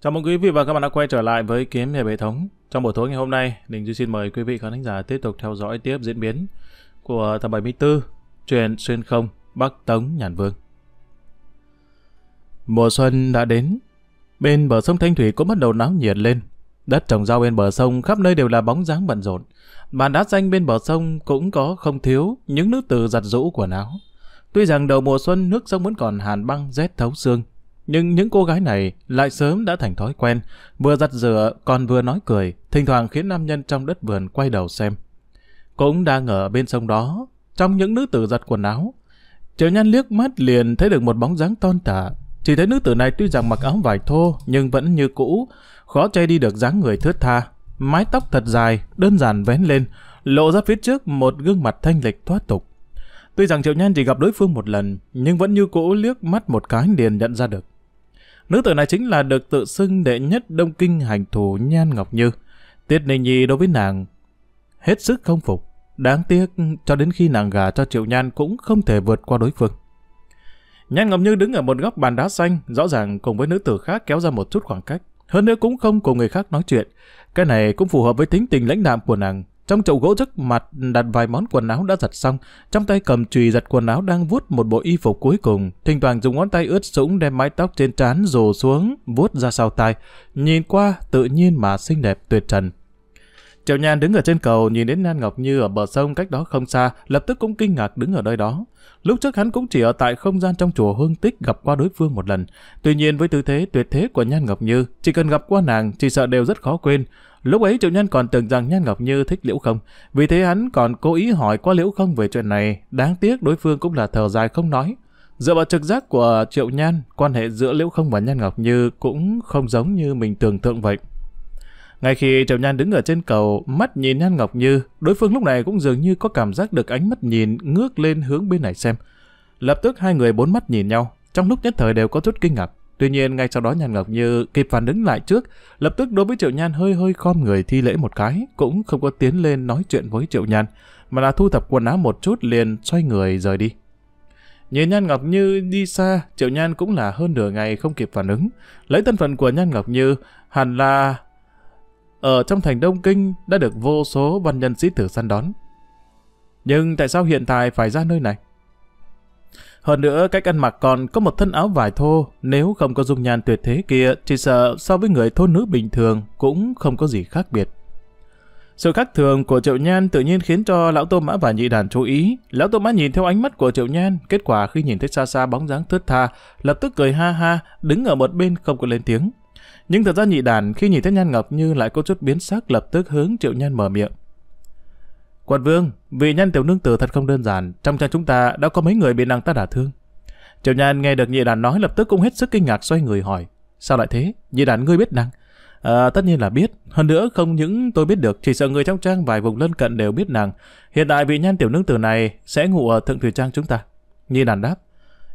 Chào mừng quý vị và các bạn đã quay trở lại với Kiếm Hiệp Hệ Thống. Trong buổi tối ngày hôm nay, Đình Duy xin mời quý vị khán giả tiếp tục theo dõi tiếp diễn biến của tập 74, truyền xuyên không Bắc Tống Nhàn Vương. Mùa xuân đã đến, bên bờ sông Thanh Thủy cũng bắt đầu náo nhiệt lên. Đất trồng rau bên bờ sông khắp nơi đều là bóng dáng bận rộn. Bàn đá xanh bên bờ sông cũng có không thiếu những nước từ giặt rũ quần áo. Tuy rằng đầu mùa xuân nước sông vẫn còn hàn băng rét thấu xương, nhưng những cô gái này lại sớm đã thành thói quen, vừa giặt rửa còn vừa nói cười, thỉnh thoảng khiến nam nhân trong đất vườn quay đầu xem. Cũng đang ở bên sông đó, trong những nữ tử giặt quần áo. Triệu nhan liếc mắt liền thấy được một bóng dáng ton tả. Chỉ thấy nữ tử này tuy rằng mặc áo vải thô nhưng vẫn như cũ, khó che đi được dáng người thướt tha. Mái tóc thật dài, đơn giản vén lên, lộ ra phía trước một gương mặt thanh lịch thoát tục. Tuy rằng Triệu Nhan chỉ gặp đối phương một lần, nhưng vẫn như cũ liếc mắt một cái liền nhận ra được. Nữ tử này chính là được tự xưng đệ nhất đông kinh hành thủ Nhan Ngọc Như. Tiết Ninh Nhi đối với nàng hết sức không phục. Đáng tiếc cho đến khi nàng gà cho Triệu Nhan cũng không thể vượt qua đối phương. Nhan Ngọc Như đứng ở một góc bàn đá xanh, rõ ràng cùng với nữ tử khác kéo ra một chút khoảng cách. Hơn nữa cũng không cùng người khác nói chuyện. Cái này cũng phù hợp với tính tình lãnh đạm của nàng. Trong chậu gỗ trước mặt đặt vài món quần áo đã giặt xong, trong tay cầm chùy giặt quần áo đang vuốt một bộ y phục cuối cùng, thỉnh thoảng dùng ngón tay ướt sũng đem mái tóc trên trán rồ xuống, vuốt ra sau tai, nhìn qua tự nhiên mà xinh đẹp tuyệt trần. Triệu Nhan đứng ở trên cầu nhìn đến nhan Ngọc Như ở bờ sông cách đó không xa, lập tức cũng kinh ngạc đứng ở nơi đó. Lúc trước hắn cũng chỉ ở tại không gian trong chùa Hương Tích gặp qua đối phương một lần. Tuy nhiên với tư thế tuyệt thế của Nhan Ngọc Như, chỉ cần gặp qua nàng chỉ sợ đều rất khó quên. Lúc ấy triệu nhân còn tưởng rằng Nhan Ngọc Như thích Liễu Không, vì thế hắn còn cố ý hỏi qua Liễu Không về chuyện này, đáng tiếc đối phương cũng là thờ dài không nói. Dựa vào trực giác của Triệu Nhan, quan hệ giữa Liễu Không và Nhan Ngọc Như cũng không giống như mình tưởng tượng vậy. Ngay khi Triệu Nhan đứng ở trên cầu, mắt nhìn Nhan Ngọc Như, đối phương lúc này cũng dường như có cảm giác được ánh mắt nhìn ngước lên hướng bên này xem. Lập tức hai người bốn mắt nhìn nhau, trong lúc nhất thời đều có chút kinh ngạc. Tuy nhiên ngay sau đó Nhan Ngọc Như kịp phản ứng lại trước, lập tức đối với Triệu Nhan hơi hơi khom người thi lễ một cái, cũng không có tiến lên nói chuyện với Triệu Nhan, mà là thu thập quần áo một chút liền xoay người rời đi. Nhìn Nhan Ngọc Như đi xa, Triệu Nhan cũng là hơn nửa ngày không kịp phản ứng. Lấy thân phận của Nhan Ngọc Như, hẳn là ở trong thành Đông Kinh đã được vô số văn nhân sĩ tử săn đón. Nhưng tại sao hiện tại phải ra nơi này? Hơn nữa, cách ăn mặc còn có một thân áo vải thô, nếu không có dung nhan tuyệt thế kia, chỉ sợ so với người thôn nữ bình thường cũng không có gì khác biệt. Sự khác thường của Triệu Nhan tự nhiên khiến cho Lão Tô Mã và Nhị Đàn chú ý. Lão Tô Mã nhìn theo ánh mắt của Triệu Nhan, kết quả khi nhìn thấy xa xa bóng dáng thướt tha, lập tức cười ha ha, đứng ở một bên không có lên tiếng. Nhưng thật ra Nhị Đàn khi nhìn thấy Nhan Ngọc Như lại có chút biến sắc lập tức hướng Triệu Nhan mở miệng. Quận vương, vị nhân tiểu nương tử thật không đơn giản, trong cha chúng ta đã có mấy người bị nàng ta đả thương. Triệu Nhan nghe được nhị đàn nói lập tức cũng hết sức kinh ngạc xoay người hỏi. Sao lại thế? Nhị đàn ngươi biết nàng? À, tất nhiên là biết. Hơn nữa không những tôi biết được, chỉ sợ người trong trang vài vùng lân cận đều biết nàng. Hiện tại vị nhan tiểu nương tử này sẽ ngủ ở thượng thủy trang chúng ta. Nhị đàn đáp.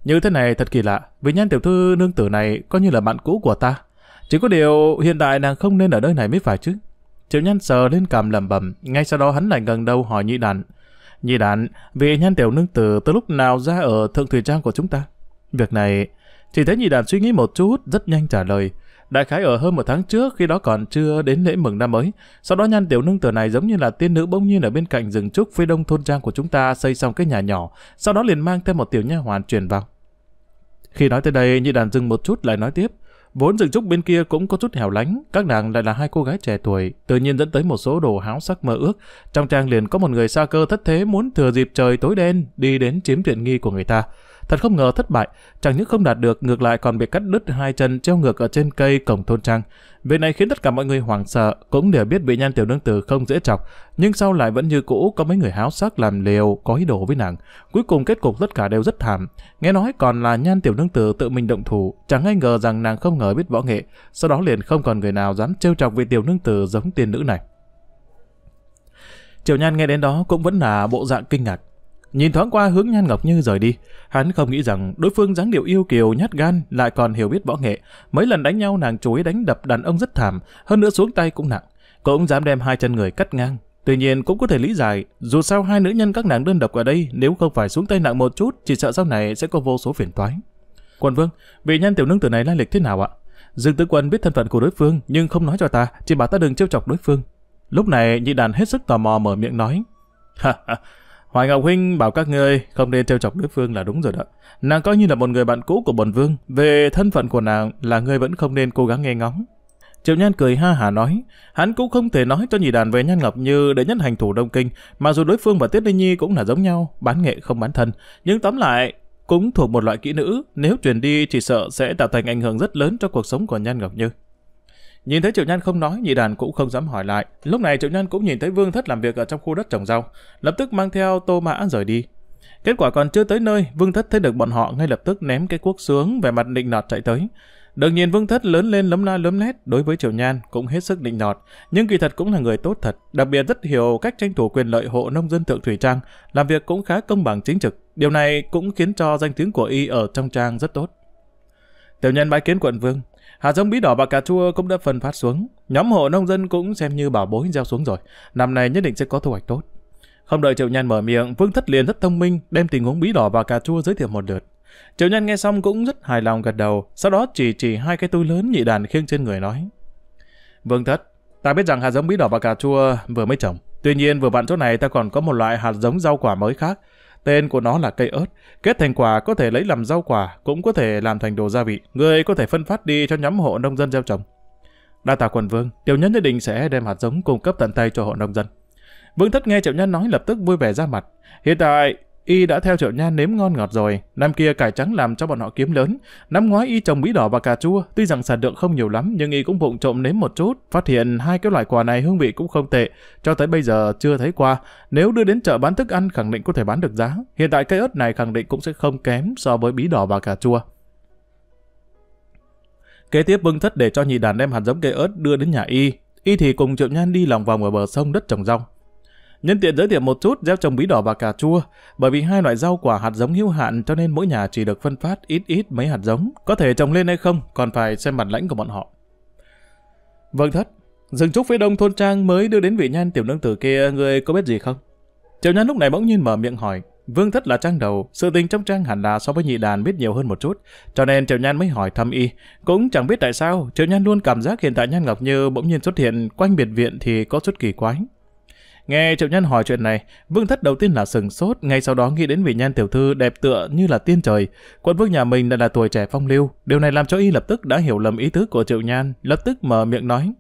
Như thế này thật kỳ lạ, vị nhan tiểu thư nương tử này coi như là bạn cũ của ta. Chỉ có điều hiện tại nàng không nên ở nơi này mới phải chứ. Triệu nhân sờ lên cằm lẩm bẩm, ngay sau đó hắn lại gần đầu hỏi nhị đàn. Nhị đàn, vị nhân tiểu nương tử từ lúc nào ra ở thượng thủy trang của chúng ta? Việc này, chỉ thấy nhị đàn suy nghĩ một chút, rất nhanh trả lời. Đại khái ở hơn một tháng trước, khi đó còn chưa đến lễ mừng năm mới. Sau đó nhan tiểu nương tử này giống như là tiên nữ bỗng nhiên ở bên cạnh rừng trúc phía đông thôn trang của chúng ta xây xong cái nhà nhỏ, sau đó liền mang thêm một tiểu nha hoàn truyền vào. Khi nói tới đây, nhị đàn dừng một chút lại nói tiếp. Vốn rừng trúc bên kia cũng có chút hẻo lánh, các nàng lại là hai cô gái trẻ tuổi, tự nhiên dẫn tới một số đồ háo sắc mơ ước. Trong trang liền có một người xa cơ thất thế muốn thừa dịp trời tối đen đi đến chiếm tiện nghi của người ta. Thật không ngờ thất bại, chẳng những không đạt được, ngược lại còn bị cắt đứt hai chân treo ngược ở trên cây cổng thôn trang. Việc này khiến tất cả mọi người hoảng sợ, cũng đều biết bị nhan tiểu nương tử không dễ chọc, nhưng sau lại vẫn như cũ có mấy người háo sắc làm liều, có ý đồ với nàng. Cuối cùng kết cục tất cả đều rất thảm. Nghe nói còn là nhan tiểu nương tử tự mình động thủ, chẳng ai ngờ rằng nàng không ngờ biết võ nghệ, sau đó liền không còn người nào dám trêu chọc vị tiểu nương tử giống tiên nữ này. Triều Nhan nghe đến đó cũng vẫn là bộ dạng kinh ngạc. Nhìn thoáng qua hướng Nhan Ngọc Như rời đi, hắn không nghĩ rằng đối phương dáng điệu yêu kiều nhát gan lại còn hiểu biết võ nghệ. Mấy lần đánh nhau nàng chú đánh đập đàn ông rất thảm, hơn nữa xuống tay cũng nặng. Cũng dám đem hai chân người cắt ngang. Tuy nhiên cũng có thể lý giải, dù sao hai nữ nhân các nàng đơn độc ở đây nếu không phải xuống tay nặng một chút, chỉ sợ sau này sẽ có vô số phiền toái. Quân Vương, vị nhân tiểu nương tử này lai lịch thế nào ạ? Dương Tử Quân biết thân phận của đối phương nhưng không nói cho ta, chỉ bảo ta đừng trêu chọc đối phương. Lúc này nhị đàn hết sức tò mò mở miệng nói. Hoài Ngọc Huynh bảo các ngươi không nên trêu chọc đối phương là đúng rồi đó. Nàng coi như là một người bạn cũ của bổn vương, về thân phận của nàng là ngươi vẫn không nên cố gắng nghe ngóng. Triệu Nhan cười ha hà nói, hắn cũng không thể nói cho nhị đàn về Nhan Ngọc Như để nhất hành thủ Đông Kinh, mà dù đối phương và Tiết Linh Nhi cũng là giống nhau, bán nghệ không bán thân, nhưng tóm lại cũng thuộc một loại kỹ nữ, nếu truyền đi chỉ sợ sẽ tạo thành ảnh hưởng rất lớn cho cuộc sống của Nhan Ngọc Như. Nhìn thấy Triệu Nhan không nói, nhị đàn cũng không dám hỏi lại. Lúc này Triệu Nhan cũng nhìn thấy Vương Thất làm việc ở trong khu đất trồng rau, lập tức mang theo tô mã rời đi. Kết quả còn chưa tới nơi, Vương Thất thấy được bọn họ ngay lập tức ném cái cuốc xuống về mặt định nọt chạy tới. đương nhiên Vương Thất lớn lên lấm la lấm lét đối với triệu Nhan cũng hết sức định nọt, nhưng kỳ thật cũng là người tốt thật, đặc biệt rất hiểu cách tranh thủ quyền lợi hộ nông dân thượng thủy trang, làm việc cũng khá công bằng chính trực. Điều này cũng khiến cho danh tiếng của y ở trong trang rất tốt. Tiểu nhân bái kiến quận vương, Hạt giống bí đỏ và cà chua cũng đã phân phát xuống. Nhóm hộ nông dân cũng xem như bảo bối gieo xuống rồi. Năm nay nhất định sẽ có thu hoạch tốt. Không đợi Triệu Nhan mở miệng, Vương Thất liền rất thông minh, đem tình huống bí đỏ và cà chua giới thiệu một lượt. Triệu Nhan nghe xong cũng rất hài lòng gật đầu, sau đó chỉ chỉ hai cái túi lớn nhị đàn khiêng trên người nói. Vương Thất, ta biết rằng hạt giống bí đỏ và cà chua vừa mới trồng. Tuy nhiên vừa vặn chỗ này ta còn có một loại hạt giống rau quả mới khác, Tên của nó là cây ớt. Kết thành quả có thể lấy làm rau quả, cũng có thể làm thành đồ gia vị. Người có thể phân phát đi cho nhóm hộ nông dân gieo trồng. Đa tạ quần vương, tiểu nhân nhất định sẽ đem hạt giống cung cấp tận tay cho hộ nông dân. Vương thất nghe triệu nhân nói lập tức vui vẻ ra mặt. Hiện tại, Y đã theo triệu nha nếm ngon ngọt rồi, năm kia cải trắng làm cho bọn họ kiếm lớn. Năm ngoái y trồng bí đỏ và cà chua, tuy rằng sản lượng không nhiều lắm nhưng y cũng vụng trộm nếm một chút, phát hiện hai cái loại quả này hương vị cũng không tệ, cho tới bây giờ chưa thấy qua. Nếu đưa đến chợ bán thức ăn khẳng định có thể bán được giá. Hiện tại cây ớt này khẳng định cũng sẽ không kém so với bí đỏ và cà chua. Kế tiếp Vương Thất để cho nhị đàn đem hạt giống cây ớt đưa đến nhà y, y thì cùng Triệu Nhan đi lòng vòng ở bờ sông đất trồng rong. Nhân tiện giới thiệu một chút gieo trồng bí đỏ và cà chua, bởi vì hai loại rau quả hạt giống hữu hạn cho nên mỗi nhà chỉ được phân phát ít ít mấy hạt giống, có thể trồng lên hay không còn phải xem bản lãnh của bọn họ. Vâng thất, rừng trúc phía đông thôn trang mới đưa đến vị nhan tiểu nương tử kia người có biết gì không? triệu nhan lúc này bỗng nhiên mở miệng hỏi, Vương Thất là trang đầu, sự tình trong trang hẳn là so với nhị đàn biết nhiều hơn một chút, cho nên Triệu Nhan mới hỏi thăm y. Cũng chẳng biết tại sao, Triệu Nhan luôn cảm giác hiện tại Nhan Ngọc Như bỗng nhiên xuất hiện quanh biệt viện thì có chút kỳ quái. Nghe Triệu Nhân hỏi chuyện này, Vương Thất đầu tiên là sừng sốt, ngay sau đó nghĩ đến vị nhan tiểu thư đẹp tựa như là tiên trời. Quân vương nhà mình đã là tuổi trẻ phong lưu, điều này làm cho y lập tức đã hiểu lầm ý tứ của Triệu Nhan, lập tức mở miệng nói.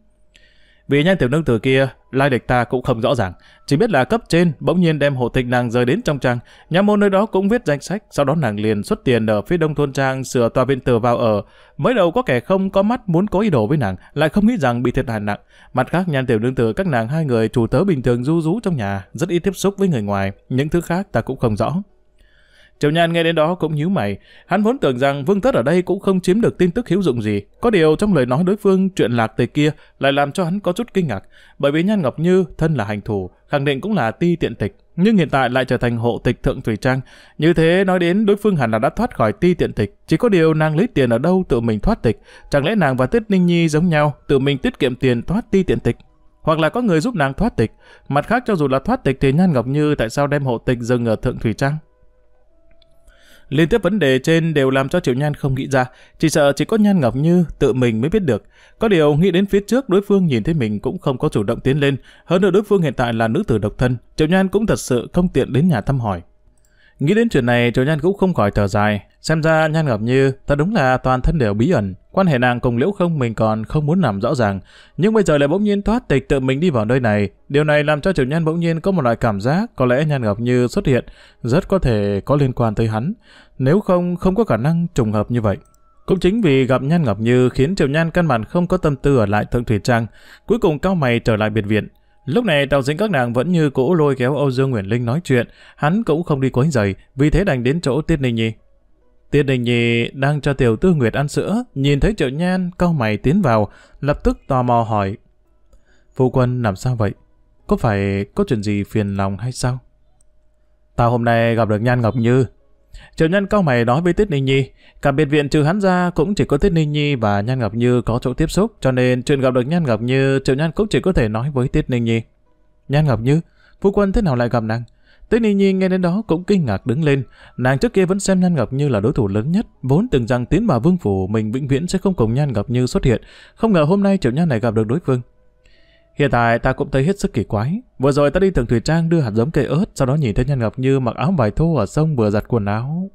Vị nhan tiểu nương tử kia Lai địch ta cũng không rõ ràng, chỉ biết là cấp trên bỗng nhiên đem hộ tịch nàng rời đến trong trang, nhà môn nơi đó cũng viết danh sách, sau đó nàng liền xuất tiền ở phía đông thôn trang sửa tòa viện tử vào ở. Mới đầu có kẻ không có mắt muốn có ý đồ với nàng, lại không nghĩ rằng bị thiệt hại nặng. Mặt khác nhan tiểu đương tử các nàng hai người chủ tớ bình thường du rú trong nhà, rất ít tiếp xúc với người ngoài, những thứ khác ta cũng không rõ. Triệu Nhan nghe đến đó cũng nhíu mày, hắn vốn tưởng rằng Vương Tất ở đây cũng không chiếm được tin tức hữu dụng gì, có điều trong lời nói đối phương chuyện lạc tề kia lại làm cho hắn có chút kinh ngạc, bởi vì Nhan Ngọc Như thân là hành thủ, khẳng định cũng là ti tiện tịch, nhưng hiện tại lại trở thành hộ tịch thượng thủy trang, như thế nói đến đối phương hẳn là đã thoát khỏi ti tiện tịch, chỉ có điều nàng lấy tiền ở đâu tự mình thoát tịch, chẳng lẽ nàng và Tiết Ninh Nhi giống nhau, tự mình tiết kiệm tiền thoát ti tiện tịch? hoặc là có người giúp nàng thoát tịch. Mặt khác cho dù là thoát tịch thì Nhan Ngọc Như tại sao đem hộ tịch dừng ở Thượng Thủy Trang? Liên tiếp vấn đề trên đều làm cho Triệu Nhan không nghĩ ra, chỉ sợ chỉ có Nhan Ngọc Như tự mình mới biết được. Có điều nghĩ đến phía trước đối phương nhìn thấy mình cũng không có chủ động tiến lên, hơn nữa đối phương hiện tại là nữ tử độc thân, Triệu Nhan cũng thật sự không tiện đến nhà thăm hỏi. Nghĩ đến chuyện này, Triệu Nhan cũng không khỏi thở dài, xem ra Nhan Ngọc Như ta đúng là toàn thân đều bí ẩn. Quan hệ nàng cùng Liễu Không mình còn không muốn làm rõ ràng, nhưng bây giờ lại bỗng nhiên thoát tịch tự mình đi vào nơi này. Điều này làm cho Triệu Nhan bỗng nhiên có một loại cảm giác có lẽ Nhan Ngọc Như xuất hiện, rất có thể có liên quan tới hắn. Nếu không, không có khả năng trùng hợp như vậy. Cũng chính vì gặp Nhan Ngọc Như khiến Triệu Nhan căn bản không có tâm tư ở lại Thượng Thủy Trang, cuối cùng cao mày trở lại biệt viện. Lúc này tào dính các nàng vẫn như cũ lôi kéo Âu Dương Nguyễn Linh nói chuyện, hắn cũng không đi quấy giày, vì thế đành đến chỗ Tiết Ninh Nhi. Tiết Đình Nhi đang cho Tiểu Tư Nguyệt ăn sữa, nhìn thấy Triệu Nhan cau mày tiến vào, lập tức tò mò hỏi. Phu quân làm sao vậy? Có phải có chuyện gì phiền lòng hay sao? Tao hôm nay gặp được Nhan Ngọc Như. Triệu Nhan cau mày nói với Tiết Ninh Nhi, cả biệt viện trừ hắn ra cũng chỉ có Tiết Ninh Nhi và Nhan Ngọc Như có chỗ tiếp xúc, cho nên chuyện gặp được Nhan Ngọc Như, Triệu Nhan cũng chỉ có thể nói với Tiết Ninh Nhi. Nhan Ngọc Như, phu quân thế nào lại gặp nàng? Tế Ni Nhi nghe đến đó cũng kinh ngạc đứng lên, nàng trước kia vẫn xem Nhan Ngọc Như là đối thủ lớn nhất, vốn từng rằng tiến vào vương phủ mình vĩnh viễn sẽ không cùng Nhan Ngọc Như xuất hiện, không ngờ hôm nay triệu nhan này gặp được đối phương. Hiện tại ta cũng thấy hết sức kỳ quái, vừa rồi ta đi thường thủy trang đưa hạt giống cây ớt, sau đó nhìn thấy Nhan Ngọc Như mặc áo vải thô ở sông vừa giặt quần áo.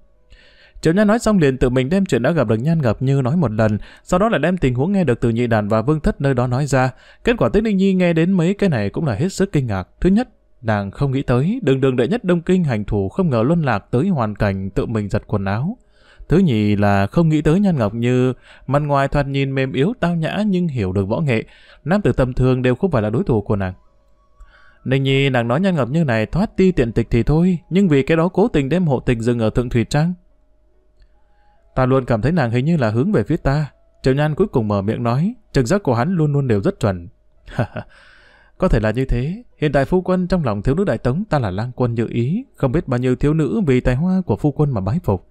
Triệu Nhan nói xong liền tự mình đem chuyện đã gặp được Nhan Ngọc Như nói một lần, sau đó lại đem tình huống nghe được từ nhị đàn và vương thất nơi đó nói ra. Kết quả Tế Ninh Nhi nghe đến mấy cái này cũng là hết sức kinh ngạc. Thứ nhất, Nàng không nghĩ tới, đường đường đệ nhất Đông Kinh hành thủ không ngờ luân lạc tới hoàn cảnh tự mình giật quần áo. Thứ nhì là không nghĩ tới Nhan Ngọc Như, mặt ngoài thoạt nhìn mềm yếu tao nhã nhưng hiểu được võ nghệ, nam tử tầm thường đều không phải là đối thủ của nàng. Ninh Nhi nàng nói Nhan Ngọc Như này thoát ti tiện tịch thì thôi, nhưng vì cái đó cố tình đem hộ tịch dừng ở Thượng Thủy Trang. Ta luôn cảm thấy nàng hình như là hướng về phía ta. Triệu Nhan cuối cùng mở miệng nói, trực giác của hắn luôn luôn đều rất chuẩn. Có thể là như thế, hiện tại phu quân trong lòng thiếu nữ đại tống ta là lang quân như ý, không biết bao nhiêu thiếu nữ vì tài hoa của phu quân mà bái phục.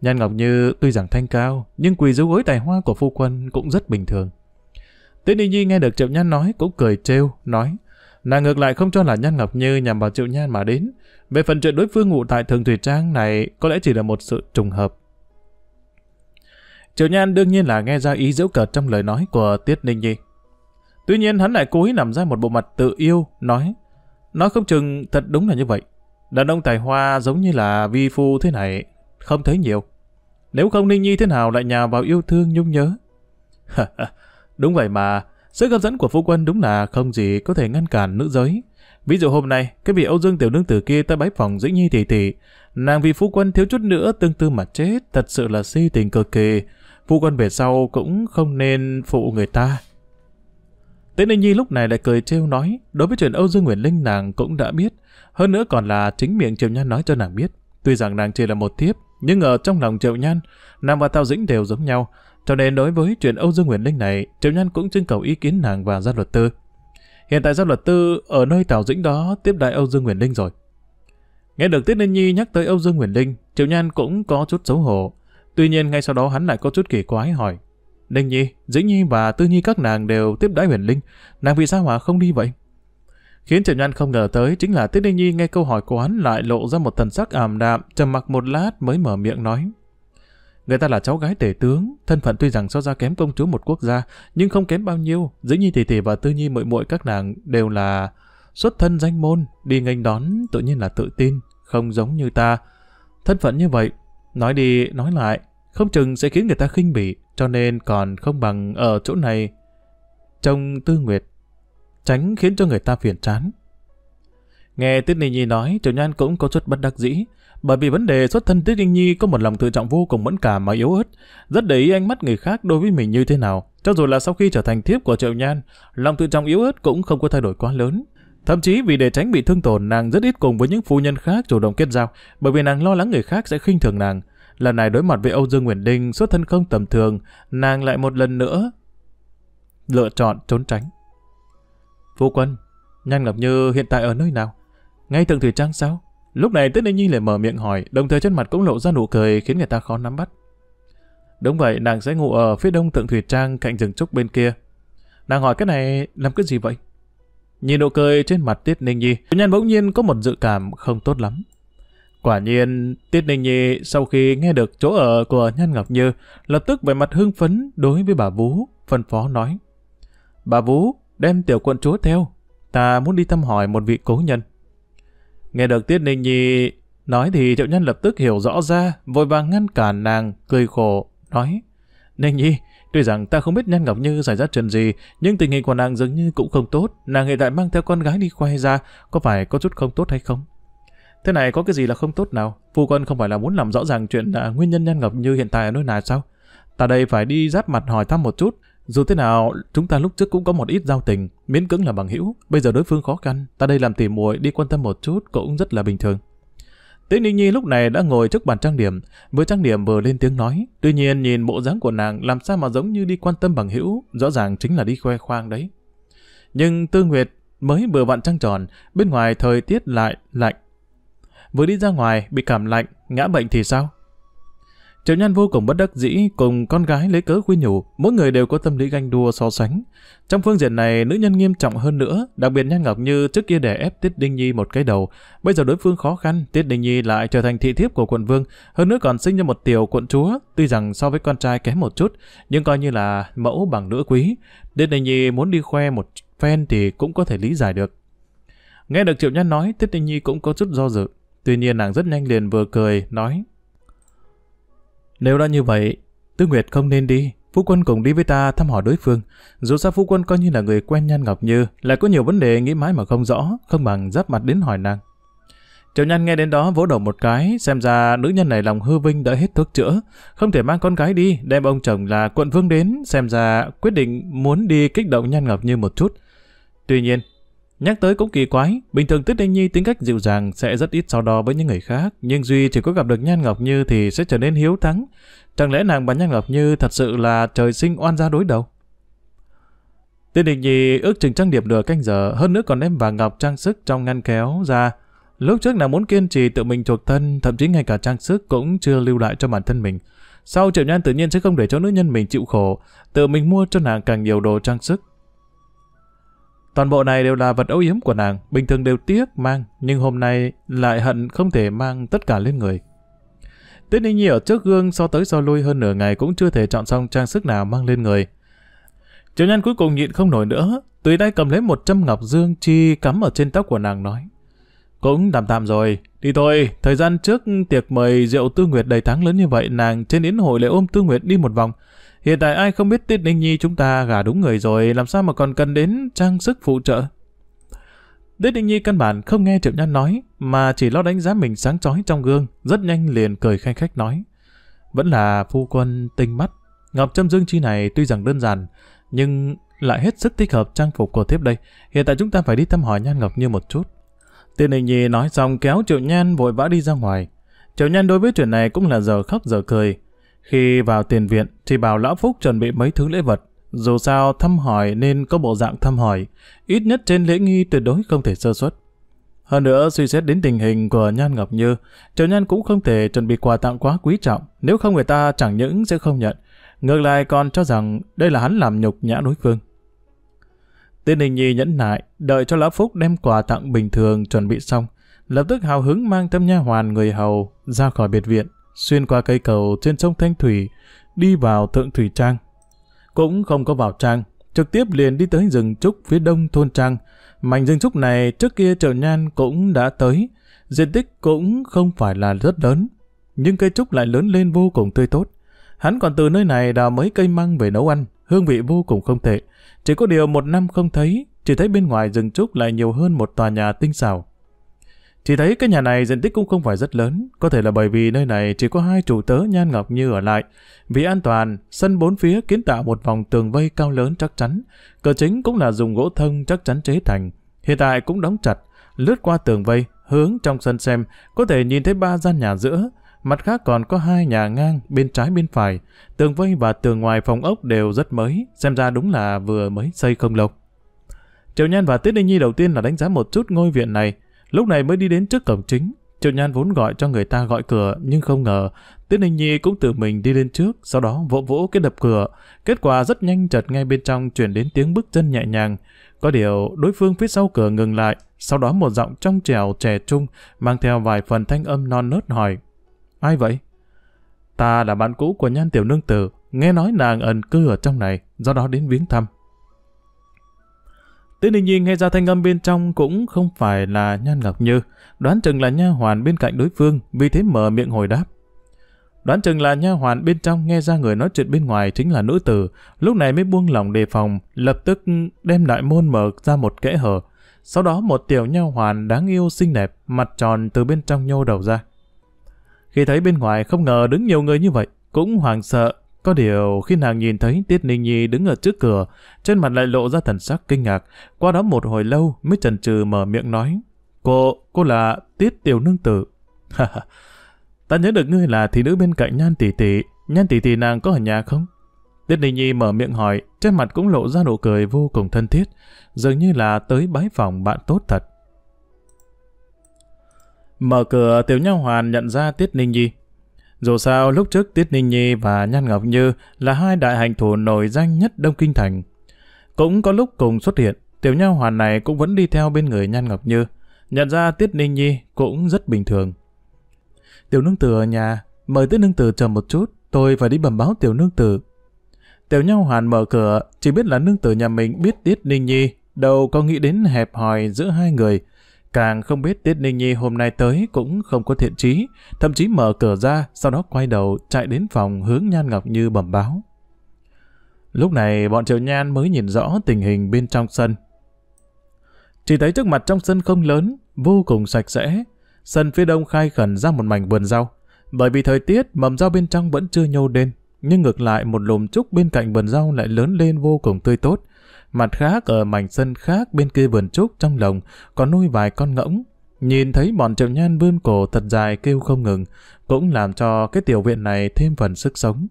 Nhan Ngọc Như tuy rằng thanh cao, nhưng quỳ dưới gối tài hoa của phu quân cũng rất bình thường. Tiết ninh Nhi nghe được Triệu Nhan nói cũng cười trêu, nói Nàng ngược lại không cho là Nhan Ngọc Như nhằm vào Triệu Nhan mà đến. Về phần chuyện đối phương ngụ tại Thường Thủy Trang này có lẽ chỉ là một sự trùng hợp. Triệu Nhan đương nhiên là nghe ra ý dễu cợt trong lời nói của Tiết Ninh Nhi. Tuy nhiên hắn lại cố ý làm ra một bộ mặt tự yêu, nói. Nói không chừng thật đúng là như vậy. Đàn ông tài hoa giống như là vi phu thế này, không thấy nhiều. Nếu không Ninh Nhi thế nào lại nhào vào yêu thương nhung nhớ. đúng vậy mà, sức hấp dẫn của phu quân đúng là không gì có thể ngăn cản nữ giới. Ví dụ hôm nay, cái vị Âu Dương tiểu nương tử kia ta bái phòng Dĩ Nhi tỷ tỷ, nàng vì phu quân thiếu chút nữa tương tư mà chết, thật sự là si tình cực kỳ. Phu quân về sau cũng không nên phụ người ta. Tế Ninh Nhi lúc này lại cười trêu nói, đối với chuyện Âu Dương Nguyễn Linh nàng cũng đã biết, hơn nữa còn là chính miệng Triệu Nhan nói cho nàng biết. Tuy rằng nàng chỉ là một thiếp, nhưng ở trong lòng Triệu Nhan, nàng và Tào Dĩnh đều giống nhau, cho nên đối với chuyện Âu Dương Nguyễn Linh này, Triệu Nhan cũng trưng cầu ý kiến nàng và gia luật tư. Hiện tại gia luật tư ở nơi Tào Dĩnh đó tiếp đại Âu Dương Nguyễn Linh rồi. Nghe được Tiết Ninh Nhi nhắc tới Âu Dương Nguyễn Linh, Triệu Nhan cũng có chút xấu hổ. Tuy nhiên ngay sau đó hắn lại có chút kỳ quái hỏi. Ninh Nhi, Dĩnh Nhi và Tư Nhi các nàng đều tiếp đãi Huyền Linh, nàng vì sao mà không đi vậy? Khiến Triệu Nhan không ngờ tới chính là Tiết Ninh Nhi nghe câu hỏi của hắn lại lộ ra một thần sắc ảm đạm, trầm mặc một lát mới mở miệng nói. Người ta là cháu gái tể tướng, thân phận tuy rằng so ra kém công chúa một quốc gia, nhưng không kém bao nhiêu, Dĩnh Nhi tỷ tỷ và Tư Nhi muội muội các nàng đều là xuất thân danh môn, đi nghênh đón tự nhiên là tự tin, không giống như ta. Thân phận như vậy, nói đi nói lại, không chừng sẽ khiến người ta khinh bỉ, cho nên còn không bằng ở chỗ này trông tư nguyệt, tránh khiến cho người ta phiền chán. Nghe Tiết Ninh Nhi nói, Triệu Nhan cũng có chút bất đắc dĩ, bởi vì vấn đề xuất thân Tiết Ninh Nhi có một lòng tự trọng vô cùng mẫn cảm mà yếu ớt, rất để ý ánh mắt người khác đối với mình như thế nào. Cho dù là sau khi trở thành thiếp của Triệu Nhan, lòng tự trọng yếu ớt cũng không có thay đổi quá lớn. Thậm chí vì để tránh bị thương tổn, nàng rất ít cùng với những phu nhân khác chủ động kết giao, bởi vì nàng lo lắng người khác sẽ khinh thường nàng. Lần này đối mặt với Âu Dương Nguyễn Đinh xuất thân không tầm thường, nàng lại một lần nữa lựa chọn trốn tránh. Phu quân, Nhan ngập Như hiện tại ở nơi nào? Ngay Tượng thủy trang sao? Lúc này Tết Ninh Nhi lại mở miệng hỏi, đồng thời trên mặt cũng lộ ra nụ cười khiến người ta khó nắm bắt. Đúng vậy, nàng sẽ ngủ ở phía đông Tượng thủy trang cạnh rừng trúc bên kia. Nàng hỏi cái này làm cái gì vậy? Nhìn nụ cười trên mặt Tiết Ninh Nhi, Nhan bỗng nhiên có một dự cảm không tốt lắm. Quả nhiên, Tiết Ninh Nhi sau khi nghe được chỗ ở của Nhan Ngọc Như, lập tức về mặt hưng phấn đối với bà Vũ, phân phó nói. Bà Vũ, đem tiểu quận chúa theo, ta muốn đi thăm hỏi một vị cố nhân. Nghe được Tiết Ninh Nhi nói thì triệu nhân lập tức hiểu rõ ra, vội vàng ngăn cản nàng, cười khổ, nói. Ninh Nhi, tuy rằng ta không biết Nhan Ngọc Như xảy ra chuyện gì, nhưng tình hình của nàng dường như cũng không tốt, nàng hiện tại mang theo con gái đi khoe ra, có phải có chút không tốt hay không? Thế này có cái gì là không tốt nào? Phu quân không phải là muốn làm rõ ràng chuyện là nguyên nhân Nhan Ngọc như hiện tại ở nơi nào sao? Ta đây phải đi giáp mặt hỏi thăm một chút. Dù thế nào, chúng ta lúc trước cũng có một ít giao tình, miễn cứng là bằng hữu. Bây giờ đối phương khó khăn, ta đây làm tỉ muội đi quan tâm một chút cũng rất là bình thường. Tế Ninh Nhi lúc này đã ngồi trước bàn trang điểm, vừa trang điểm vừa lên tiếng nói. Tuy nhiên nhìn bộ dáng của nàng làm sao mà giống như đi quan tâm bằng hữu, rõ ràng chính là đi khoe khoang đấy. Nhưng Tư Nguyệt mới vừa vặn trăng tròn, bên ngoài thời tiết lại lạnh, vừa đi ra ngoài bị cảm lạnh, ngã bệnh thì sao? Triệu Nhan vô cùng bất đắc dĩ cùng con gái lấy cớ khuyên nhủ, mỗi người đều có tâm lý ganh đua so sánh. Trong phương diện này, nữ nhân nghiêm trọng hơn nữa, đặc biệt Nhan Ngọc Như trước kia đè ép Tiết Đinh Nhi một cái đầu. Bây giờ đối phương khó khăn, Tiết Đinh Nhi lại trở thành thị thiếp của quận vương, hơn nữa còn sinh ra một tiểu quận chúa, tuy rằng so với con trai kém một chút, nhưng coi như là mẫu bằng nữ quý. Tiết Đinh Nhi muốn đi khoe một phen thì cũng có thể lý giải được. Nghe được Triệu Nhan nói, Tiết Đinh Nhi cũng có chút do dự, Tuy nhiên nàng rất nhanh liền vừa cười, nói Nếu đã như vậy, Tư Nguyệt không nên đi, Phú Quân cùng đi với ta thăm hỏi đối phương. Dù sao Phú Quân coi như là người quen Nhan Ngọc Như, lại có nhiều vấn đề nghĩ mãi mà không rõ, không bằng giáp mặt đến hỏi nàng. Triệu Nhan nghe đến đó vỗ đầu một cái, xem ra nữ nhân này lòng hư vinh đã hết thuốc chữa, không thể mang con gái đi, đem ông chồng là quận vương đến, xem ra quyết định muốn đi kích động Nhan Ngọc Như một chút. Tuy nhiên, Nhắc tới cũng kỳ quái, bình thường Tuyết Đinh Nhi tính cách dịu dàng sẽ rất ít so đo với những người khác, nhưng Duy chỉ có gặp được Nhan Ngọc Như thì sẽ trở nên hiếu thắng. Chẳng lẽ nàng và Nhan Ngọc Như thật sự là trời sinh oan gia đối đầu? Tuyết Đinh Nhi ước chừng trang điểm nửa canh giờ, hơn nữa còn đem vàng ngọc trang sức trong ngăn kéo ra. Lúc trước nàng muốn kiên trì tự mình chuộc thân, thậm chí ngay cả trang sức cũng chưa lưu lại cho bản thân mình. Sau Triệu Nhan tự nhiên sẽ không để cho nữ nhân mình chịu khổ, tự mình mua cho nàng càng nhiều đồ trang sức Toàn bộ này đều là vật âu yếm của nàng, bình thường đều tiếc mang, nhưng hôm nay lại hận không thể mang tất cả lên người. Tiết Ninh Nhi ở trước gương so tới so lui hơn nửa ngày cũng chưa thể chọn xong trang sức nào mang lên người. Triệu nhan cuối cùng nhịn không nổi nữa, tùy tay cầm lấy một châm ngọc dương chi cắm ở trên tóc của nàng nói. Cũng tạm tạm rồi, đi thôi, thời gian trước tiệc mời rượu tư nguyệt đầy tháng lớn như vậy nàng trên yến hội lại ôm tư nguyệt đi một vòng, Hiện tại ai không biết Tiết Ninh Nhi chúng ta gả đúng người rồi, làm sao mà còn cần đến trang sức phụ trợ. Tiết Ninh Nhi căn bản không nghe Triệu Nhan nói, mà chỉ lo đánh giá mình sáng chói trong gương, rất nhanh liền cười khanh khách nói. Vẫn là phu quân tinh mắt. Ngọc Trâm Dương Chi này tuy rằng đơn giản, nhưng lại hết sức thích hợp trang phục của thiếp đây. Hiện tại chúng ta phải đi thăm hỏi Nhan Ngọc Như một chút. Tiên Đình Nhi nói xong kéo Triệu Nhan vội vã đi ra ngoài. Triệu Nhan đối với chuyện này cũng là giờ khóc giờ cười. Khi vào tiền viện thì bảo Lão Phúc chuẩn bị mấy thứ lễ vật. Dù sao thăm hỏi nên có bộ dạng thăm hỏi, ít nhất trên lễ nghi tuyệt đối không thể sơ suất. Hơn nữa suy xét đến tình hình của Nhan Ngọc Như, Triệu Nhan cũng không thể chuẩn bị quà tặng quá quý trọng, nếu không người ta chẳng những sẽ không nhận, ngược lại còn cho rằng đây là hắn làm nhục nhã đối phương. Tiên Đình Nhi nhẫn nại, đợi cho Lão Phúc đem quà tặng bình thường chuẩn bị xong, lập tức hào hứng mang tâm nha hoàn người hầu ra khỏi biệt viện xuyên qua cây cầu trên sông Thanh Thủy, đi vào Thượng Thủy Trang. Cũng không có vào Trang, trực tiếp liền đi tới rừng trúc phía đông thôn Trang. Mảnh rừng trúc này trước kia chợ nhan cũng đã tới, diện tích cũng không phải là rất lớn, nhưng cây trúc lại lớn lên vô cùng tươi tốt. Hắn còn từ nơi này đào mấy cây măng về nấu ăn, hương vị vô cùng không tệ. Chỉ có điều một năm không thấy, chỉ thấy bên ngoài rừng trúc lại nhiều hơn một tòa nhà tinh xảo. Chỉ thấy cái nhà này diện tích cũng không phải rất lớn, có thể là bởi vì nơi này chỉ có hai chủ tớ Nhan Ngọc Như ở lại. Vì an toàn, sân bốn phía kiến tạo một vòng tường vây cao lớn chắc chắn, cửa chính cũng là dùng gỗ thông chắc chắn chế thành. Hiện tại cũng đóng chặt, lướt qua tường vây, hướng trong sân xem, có thể nhìn thấy ba gian nhà giữa, mặt khác còn có hai nhà ngang bên trái bên phải, tường vây và tường ngoài phòng ốc đều rất mới, xem ra đúng là vừa mới xây không lâu. Triệu Nhan và Tiết Đinh Nhi đầu tiên là đánh giá một chút ngôi viện này, Lúc này mới đi đến trước cổng chính, Triệu Nhan vốn gọi cho người ta gọi cửa, nhưng không ngờ, Tiết Ninh Nhi cũng tự mình đi lên trước, sau đó vỗ vỗ cái đập cửa. Kết quả rất nhanh chật ngay bên trong chuyển đến tiếng bước chân nhẹ nhàng. Có điều, đối phương phía sau cửa ngừng lại, sau đó một giọng trong trèo trẻ trung, mang theo vài phần thanh âm non nớt hỏi. Ai vậy? Ta là bạn cũ của Nhan Tiểu Nương Tử, nghe nói nàng ẩn cư ở trong này, do đó đến viếng thăm. Tiến Đình Nhi nghe ra thanh âm bên trong cũng không phải là Nhan Ngọc Như, đoán chừng là nha hoàn bên cạnh đối phương, vì thế mở miệng hồi đáp. Đoán chừng là nha hoàn bên trong nghe ra người nói chuyện bên ngoài chính là nữ tử, lúc này mới buông lòng đề phòng, lập tức đem đại môn mở ra một kẽ hở. Sau đó một tiểu nha hoàn đáng yêu xinh đẹp, mặt tròn từ bên trong nhô đầu ra. Khi thấy bên ngoài không ngờ đứng nhiều người như vậy, cũng hoảng sợ, có điều khi nàng nhìn thấy Tiết Ninh Nhi đứng ở trước cửa, trên mặt lại lộ ra thần sắc kinh ngạc, qua đó một hồi lâu mới chần chừ mở miệng nói. Cô, cô là Tiết Tiểu Nương Tử. ta nhớ được ngươi là thị nữ bên cạnh Nhan Tỷ Tỷ, Nhan Tỷ Tỷ nàng có ở nhà không? Tiết Ninh Nhi mở miệng hỏi, trên mặt cũng lộ ra nụ cười vô cùng thân thiết, dường như là tới bái phòng bạn tốt thật. Mở cửa Tiểu Nha Hoàn nhận ra Tiết Ninh Nhi, dù sao lúc trước Tiết Ninh Nhi và Nhan Ngọc Như là hai đại hành thủ nổi danh nhất Đông Kinh Thành. Cũng có lúc cùng xuất hiện, tiểu nha hoàn này cũng vẫn đi theo bên người Nhan Ngọc Như. Nhận ra Tiết Ninh Nhi cũng rất bình thường. Tiểu nương tử ở nhà, mời Tiết nương tử chờ một chút, tôi phải đi bẩm báo tiểu nương tử. Tiểu nha hoàn mở cửa, chỉ biết là nương tử nhà mình biết Tiết Ninh Nhi, đâu có nghĩ đến hẹp hòi giữa hai người, Càng không biết Tiết Ninh Nhi hôm nay tới cũng không có thiện trí, thậm chí mở cửa ra, sau đó quay đầu chạy đến phòng hướng Nhan Ngọc Như bẩm báo. Lúc này bọn Triệu Nhan mới nhìn rõ tình hình bên trong sân. Chỉ thấy trước mặt trong sân không lớn, vô cùng sạch sẽ. Sân phía đông khai khẩn ra một mảnh vườn rau. Bởi vì thời tiết, mầm rau bên trong vẫn chưa nhô lên. Nhưng ngược lại một lùm trúc bên cạnh vườn rau lại lớn lên vô cùng tươi tốt. Mặt khác ở mảnh sân khác bên kia vườn trúc trong lồng có nuôi vài con ngỗng. Nhìn thấy bọn triệu nhan vươn cổ thật dài kêu không ngừng, cũng làm cho cái tiểu viện này thêm phần sức sống.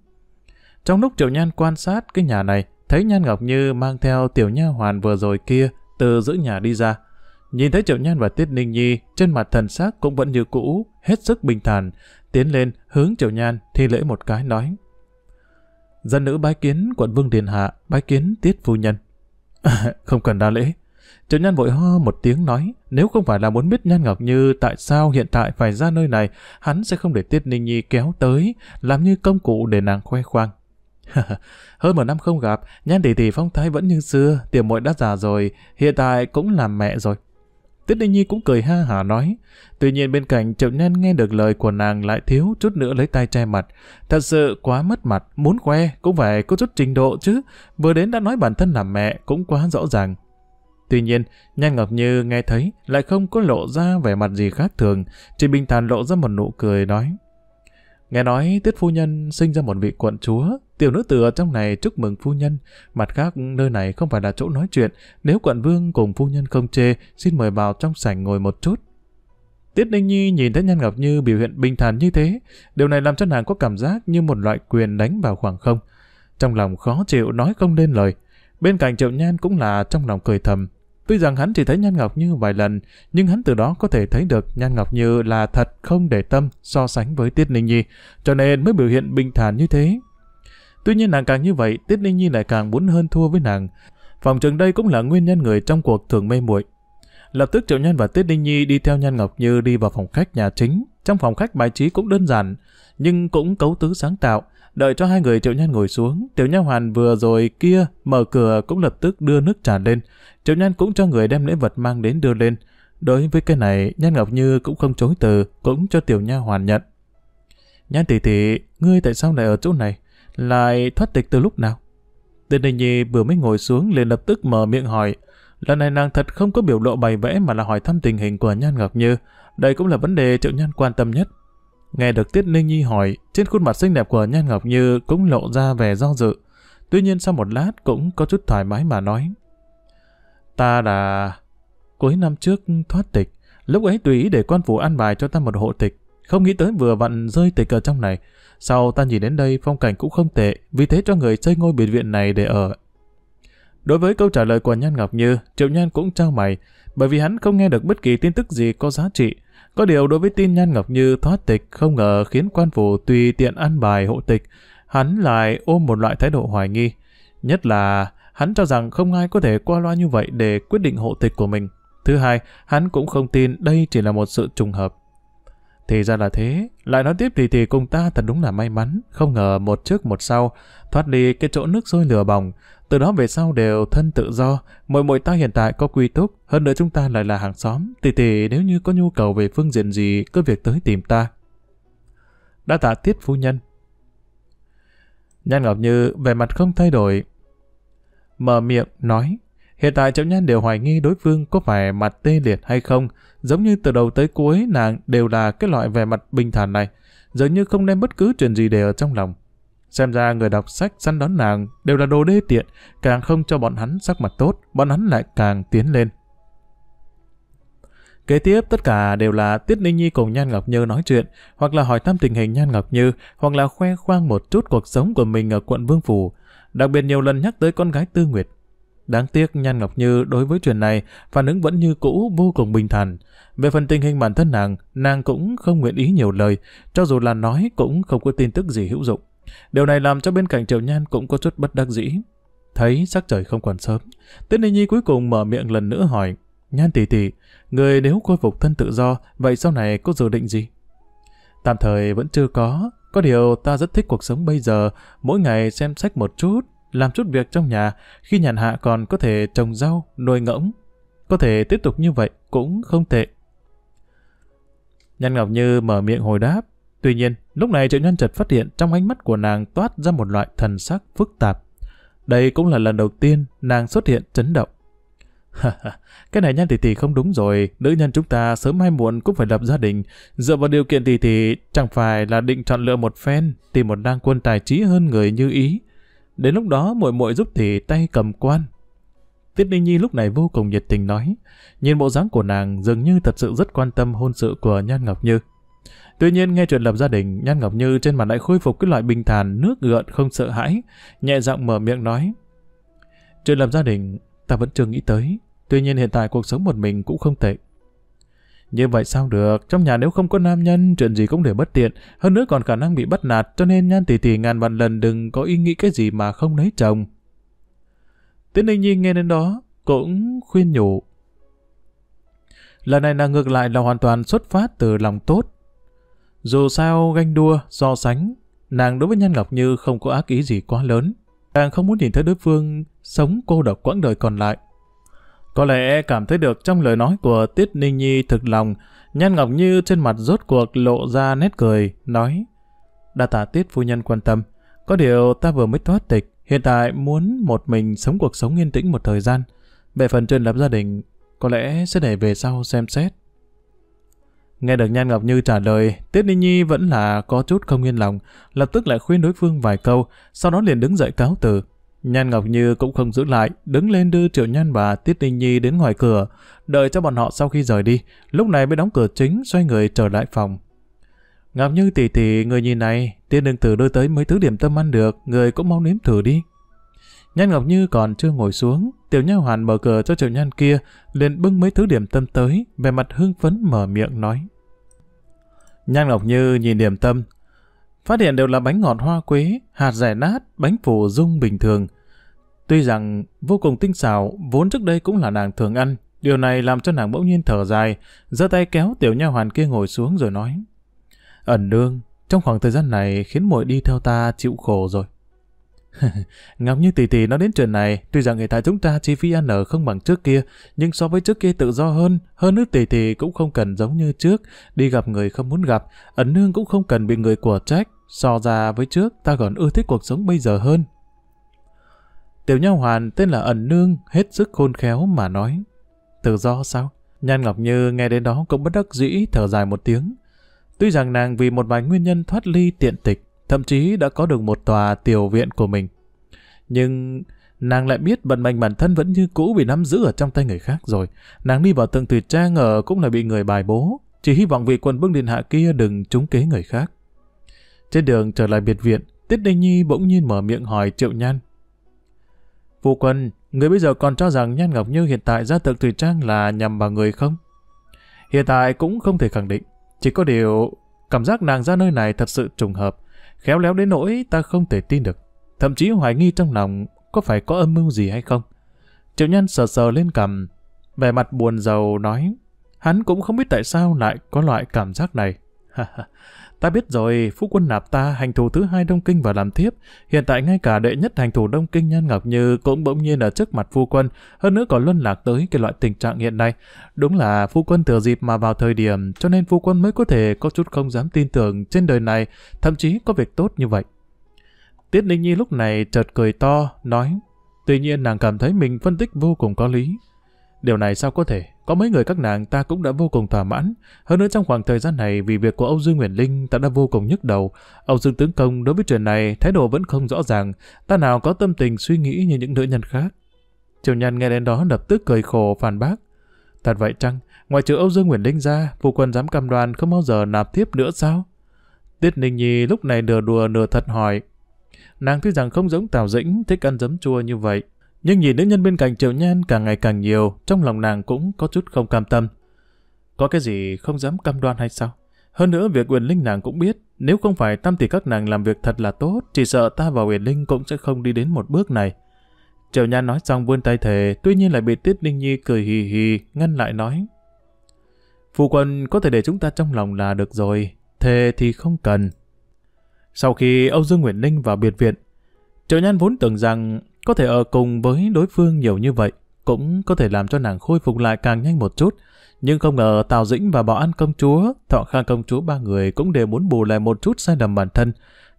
Trong lúc triệu nhan quan sát cái nhà này, thấy nhan ngọc như mang theo tiểu nha hoàn vừa rồi kia từ giữa nhà đi ra. Nhìn thấy Triệu Nhan và Tiết Ninh Nhi, trên mặt thần sắc cũng vẫn như cũ, hết sức bình thản, tiến lên hướng Triệu Nhan thi lễ một cái nói. Dân nữ bái kiến quận Vương Điền Hạ, bái kiến Tiết Phu Nhân. không cần đa lễ. Tiểu Nhan vội ho một tiếng nói, nếu không phải là muốn biết Nhan Ngọc Như tại sao hiện tại phải ra nơi này, hắn sẽ không để Tiết Ninh Nhi kéo tới, làm như công cụ để nàng khoe khoang. Hơn một năm không gặp, Nhan tỷ tỷ phong thái vẫn như xưa, tiểu muội đã già rồi, hiện tại cũng làm mẹ rồi. Tuyết Đinh Nhi cũng cười ha hả nói. Tuy nhiên bên cạnh Triệu Nhân nghe được lời của nàng lại thiếu chút nữa lấy tay che mặt. Thật sự quá mất mặt, muốn khoe cũng phải có chút trình độ chứ. Vừa đến đã nói bản thân là mẹ cũng quá rõ ràng. Tuy nhiên, Nhan Ngọc Như nghe thấy lại không có lộ ra vẻ mặt gì khác thường, chỉ bình thản lộ ra một nụ cười nói. Nghe nói Tiết Phu Nhân sinh ra một vị quận chúa, tiểu nữ tử ở trong này chúc mừng Phu Nhân. Mặt khác, nơi này không phải là chỗ nói chuyện, nếu quận vương cùng Phu Nhân không chê, xin mời vào trong sảnh ngồi một chút. Tiết Ninh Nhi nhìn thấy Nhan Ngọc Như biểu hiện bình thản như thế, điều này làm cho nàng có cảm giác như một loại quyền đánh vào khoảng không. Trong lòng khó chịu nói không nên lời, bên cạnh Triệu Nhan cũng là trong lòng cười thầm, Tuy rằng hắn chỉ thấy Nhan Ngọc Như vài lần, nhưng hắn từ đó có thể thấy được Nhan Ngọc Như là thật không để tâm so sánh với Tiết Ninh Nhi, cho nên mới biểu hiện bình thản như thế. Tuy nhiên nàng càng như vậy, Tiết Ninh Nhi lại càng muốn hơn thua với nàng. Phòng trường đây cũng là nguyên nhân người trong cuộc thường mê muội. Lập tức Triệu Nhân và Tiết Ninh Nhi đi theo Nhan Ngọc Như đi vào phòng khách nhà chính. Trong phòng khách bài trí cũng đơn giản, nhưng cũng cấu tứ sáng tạo. Đợi cho hai người Triệu Nhan ngồi xuống, Tiểu Nha Hoàn vừa rồi kia mở cửa cũng lập tức đưa nước trà lên. Triệu Nhan cũng cho người đem lễ vật mang đến đưa lên. Đối với cái này, Nhan Ngọc Như cũng không chối từ, cũng cho Tiểu Nha Hoàn nhận. Nhan tỷ tỷ, ngươi tại sao lại ở chỗ này? Lại thoát tịch từ lúc nào? Tên Đình Nhi vừa mới ngồi xuống liền lập tức mở miệng hỏi. Lần này nàng thật không có biểu lộ bày vẽ mà là hỏi thăm tình hình của Nhan Ngọc Như. Đây cũng là vấn đề Triệu Nhan quan tâm nhất. Nghe được Tiết Linh Nhi hỏi, trên khuôn mặt xinh đẹp của Nhan Ngọc Như cũng lộ ra vẻ do dự. Tuy nhiên sau một lát cũng có chút thoải mái mà nói. Ta đã Cuối năm trước thoát tịch, lúc ấy tùy ý để quan phủ an bài cho ta một hộ tịch. Không nghĩ tới vừa vặn rơi tịch ở trong này. Sau ta nhìn đến đây phong cảnh cũng không tệ, vì thế cho người xây ngôi biệt viện này để ở. Đối với câu trả lời của Nhan Ngọc Như, Triệu Nhan cũng trao mày, bởi vì hắn không nghe được bất kỳ tin tức gì có giá trị. Có điều đối với tin Nhan Ngọc Như thoát tịch không ngờ khiến quan phủ tùy tiện ăn bài hộ tịch, hắn lại ôm một loại thái độ hoài nghi. Nhất là hắn cho rằng không ai có thể qua loa như vậy để quyết định hộ tịch của mình. Thứ hai, hắn cũng không tin đây chỉ là một sự trùng hợp. Thì ra là thế, lại nói tiếp thì thì cùng ta thật đúng là may mắn, không ngờ một trước một sau, thoát đi cái chỗ nước sôi lửa bỏng, từ đó về sau đều thân tự do, mỗi mỗi ta hiện tại có quy túc, hơn nữa chúng ta lại là hàng xóm, tỷ tỷ nếu như có nhu cầu về phương diện gì, cứ việc tới tìm ta. Đã tạ tiết phu nhân. Nhan Ngọc Như về mặt không thay đổi, mở miệng nói, hiện tại Triệu Nhan đều hoài nghi đối phương có phải mặt tê liệt hay không, Giống như từ đầu tới cuối nàng đều là cái loại vẻ mặt bình thản này, dường như không đem bất cứ chuyện gì để ở trong lòng. Xem ra người đọc sách săn đón nàng đều là đồ đê tiện, càng không cho bọn hắn sắc mặt tốt, bọn hắn lại càng tiến lên. Kế tiếp tất cả đều là Tiết Ninh Nhi cùng Nhan Ngọc Như nói chuyện, hoặc là hỏi thăm tình hình Nhan Ngọc Như, hoặc là khoe khoang một chút cuộc sống của mình ở quận Vương Phủ. Đặc biệt nhiều lần nhắc tới con gái Tư Nguyệt, Đáng tiếc Nhan Ngọc Như đối với chuyện này phản ứng vẫn như cũ vô cùng bình thản. Về phần tình hình bản thân nàng, nàng cũng không nguyện ý nhiều lời, cho dù là nói cũng không có tin tức gì hữu dụng. Điều này làm cho bên cạnh Triệu Nhan cũng có chút bất đắc dĩ. Thấy sắc trời không còn sớm, Tiết Ninh Nhi cuối cùng mở miệng lần nữa hỏi, Nhan tỷ tỷ, người nếu khôi phục thân tự do, vậy sau này có dự định gì? Tạm thời vẫn chưa có, có điều ta rất thích cuộc sống bây giờ, mỗi ngày xem sách một chút, làm chút việc trong nhà, khi nhàn hạ còn có thể trồng rau, nuôi ngỗng. Có thể tiếp tục như vậy cũng không tệ. Nhân Ngọc Như mở miệng hồi đáp. Tuy nhiên, lúc này Triệu Nhân Trật phát hiện trong ánh mắt của nàng toát ra một loại thần sắc phức tạp. Đây cũng là lần đầu tiên nàng xuất hiện chấn động. cái này nhan tỷ tỷ không đúng rồi, nữ nhân chúng ta sớm hay muộn cũng phải lập gia đình, dựa vào điều kiện tỷ tỷ chẳng phải là định chọn lựa một phen, tìm một đăng quân tài trí hơn người như ý, Đến lúc đó muội muội giúp thì tay cầm quan. Tiết Ninh Nhi lúc này vô cùng nhiệt tình nói, nhìn bộ dáng của nàng dường như thật sự rất quan tâm hôn sự của Nhan Ngọc Như. Tuy nhiên nghe chuyện lập gia đình, Nhan Ngọc Như trên mặt lại khôi phục cái loại bình thản nước gợn không sợ hãi, nhẹ giọng mở miệng nói. Chuyện lập gia đình, ta vẫn chưa nghĩ tới, tuy nhiên hiện tại cuộc sống một mình cũng không tệ. Như vậy sao được, trong nhà nếu không có nam nhân, chuyện gì cũng đều bất tiện, hơn nữa còn khả năng bị bắt nạt, cho nên nhan tỷ tỷ ngàn vạn lần đừng có ý nghĩ cái gì mà không lấy chồng. Tiến Ninh Nhi nghe đến đó, cũng khuyên nhủ. Lần này nàng ngược lại là hoàn toàn xuất phát từ lòng tốt. Dù sao ganh đua, so sánh, nàng đối với Nhan Ngọc Như không có ác ý gì quá lớn. Nàng không muốn nhìn thấy đối phương sống cô độc quãng đời còn lại. Có lẽ cảm thấy được trong lời nói của Tiết Ninh Nhi thực lòng, Nhan Ngọc Như trên mặt rốt cuộc lộ ra nét cười, nói Đa tả Tiết Phu Nhân quan tâm, có điều ta vừa mới thoát tịch, hiện tại muốn một mình sống cuộc sống yên tĩnh một thời gian. bệ phần chuyện lập gia đình, có lẽ sẽ để về sau xem xét. Nghe được Nhan Ngọc Như trả lời, Tiết Ninh Nhi vẫn là có chút không yên lòng, lập tức lại khuyên đối phương vài câu, sau đó liền đứng dậy cáo từ. Nhan Ngọc Như cũng không giữ lại, đứng lên đưa Triệu Nhan và Tiết Tinh Nhi đến ngoài cửa, đợi cho bọn họ sau khi rời đi, lúc này mới đóng cửa chính xoay người trở lại phòng. Ngọc Như tỷ tỷ người nhìn này, tiên đừng thử đưa tới mấy thứ điểm tâm ăn được, người cũng mau nếm thử đi. Nhan Ngọc Như còn chưa ngồi xuống, tiểu nha hoàn mở cửa cho Triệu Nhan kia, liền bưng mấy thứ điểm tâm tới, vẻ mặt hưng phấn mở miệng nói. Nhan Ngọc Như nhìn điểm tâm, Phát hiện đều là bánh ngọt hoa quế, hạt rẻ nát, bánh phủ dung bình thường. Tuy rằng vô cùng tinh xảo, vốn trước đây cũng là nàng thường ăn, điều này làm cho nàng bỗng nhiên thở dài, giơ tay kéo tiểu nha hoàn kia ngồi xuống rồi nói. Ẩn nương, trong khoảng thời gian này khiến muội đi theo ta chịu khổ rồi. Ngọc như tỷ tỷ nó đến chuyện này, tuy rằng người ta chúng ta chi phí ăn ở không bằng trước kia, nhưng so với trước kia tự do hơn, hơn nữa tỷ tỷ cũng không cần giống như trước, đi gặp người không muốn gặp, ẩn nương cũng không cần bị người của trách, so ra với trước ta còn ưa thích cuộc sống bây giờ hơn. Tiểu Nha Hoàn tên là ẩn nương, hết sức khôn khéo mà nói. Tự do sao? Nhan Ngọc Như nghe đến đó cũng bất đắc dĩ thở dài một tiếng. Tuy rằng nàng vì một vài nguyên nhân thoát ly tiện tịch, thậm chí đã có được một tòa tiểu viện của mình. Nhưng nàng lại biết vận mệnh bản thân vẫn như cũ bị nắm giữ ở trong tay người khác rồi. Nàng đi vào tường từ trang ở cũng là bị người bài bố, chỉ hy vọng vị quân bưng điện hạ kia đừng trúng kế người khác. Trên đường trở lại biệt viện, Tiết Đinh Nhi bỗng nhiên mở miệng hỏi Triệu Nhan. Phu quân, người bây giờ còn cho rằng Nhan Ngọc Như hiện tại ra tượng Thủy Trang là nhằm vào người không? Hiện tại cũng không thể khẳng định, chỉ có điều cảm giác nàng ra nơi này thật sự trùng hợp. Khéo léo đến nỗi ta không thể tin được. Thậm chí hoài nghi trong lòng có phải có âm mưu gì hay không. Triệu nhân sờ sờ lên cầm, vẻ mặt buồn rầu nói, hắn cũng không biết tại sao lại có loại cảm giác này. ta biết rồi, Phú Quân nạp ta hành thủ thứ hai Đông Kinh và làm tiếp. Hiện tại ngay cả đệ nhất hành thủ Đông Kinh Nhan Ngọc Như cũng bỗng nhiên ở trước mặt Phu Quân, hơn nữa còn luân lạc tới cái loại tình trạng hiện nay. Đúng là Phu Quân thừa dịp mà vào thời điểm, cho nên Phu Quân mới có thể có chút không dám tin tưởng trên đời này, thậm chí có việc tốt như vậy. Tiết Ninh Nhi lúc này chợt cười to, nói, tuy nhiên nàng cảm thấy mình phân tích vô cùng có lý. Điều này sao có thể? Có mấy người các nàng ta cũng đã vô cùng thỏa mãn. Hơn nữa trong khoảng thời gian này vì việc của Âu Dương Nguyễn Linh ta đã vô cùng nhức đầu. Âu Dương Tướng Công đối với chuyện này thái độ vẫn không rõ ràng. Ta nào có tâm tình suy nghĩ như những nữ nhân khác. Triều Nhân nghe đến đó lập tức cười khổ phản bác. Thật vậy chăng? Ngoài trừ Âu Dương Nguyễn Linh ra, vụ quân dám cam đoan không bao giờ nạp tiếp nữa sao? Tiết Ninh Nhi lúc này nửa đùa nửa thật hỏi. Nàng tuy rằng không giống Tào Dĩnh thích ăn giấm chua như vậy, nhưng nhìn nữ nhân bên cạnh Triệu Nhan càng ngày càng nhiều, trong lòng nàng cũng có chút không cam tâm. Có cái gì không dám cam đoan hay sao? Hơn nữa việc Uyển Linh nàng cũng biết, nếu không phải tâm tỷ các nàng làm việc thật là tốt, chỉ sợ ta và Uyển Linh cũng sẽ không đi đến một bước này. Triệu Nhan nói xong vươn tay thề, tuy nhiên lại bị Tiết Ninh Nhi cười hì hì, ngăn lại nói. Phu quân có thể để chúng ta trong lòng là được rồi, thề thì không cần. Sau khi Âu Dương Nguyễn Ninh vào biệt viện, Triệu Nhan vốn tưởng rằng có thể ở cùng với đối phương nhiều như vậy, cũng có thể làm cho nàng khôi phục lại càng nhanh một chút. Nhưng không ngờ Tào Dĩnh và Bảo An công chúa, Thọ Khang công chúa ba người cũng đều muốn bù lại một chút sai lầm bản thân.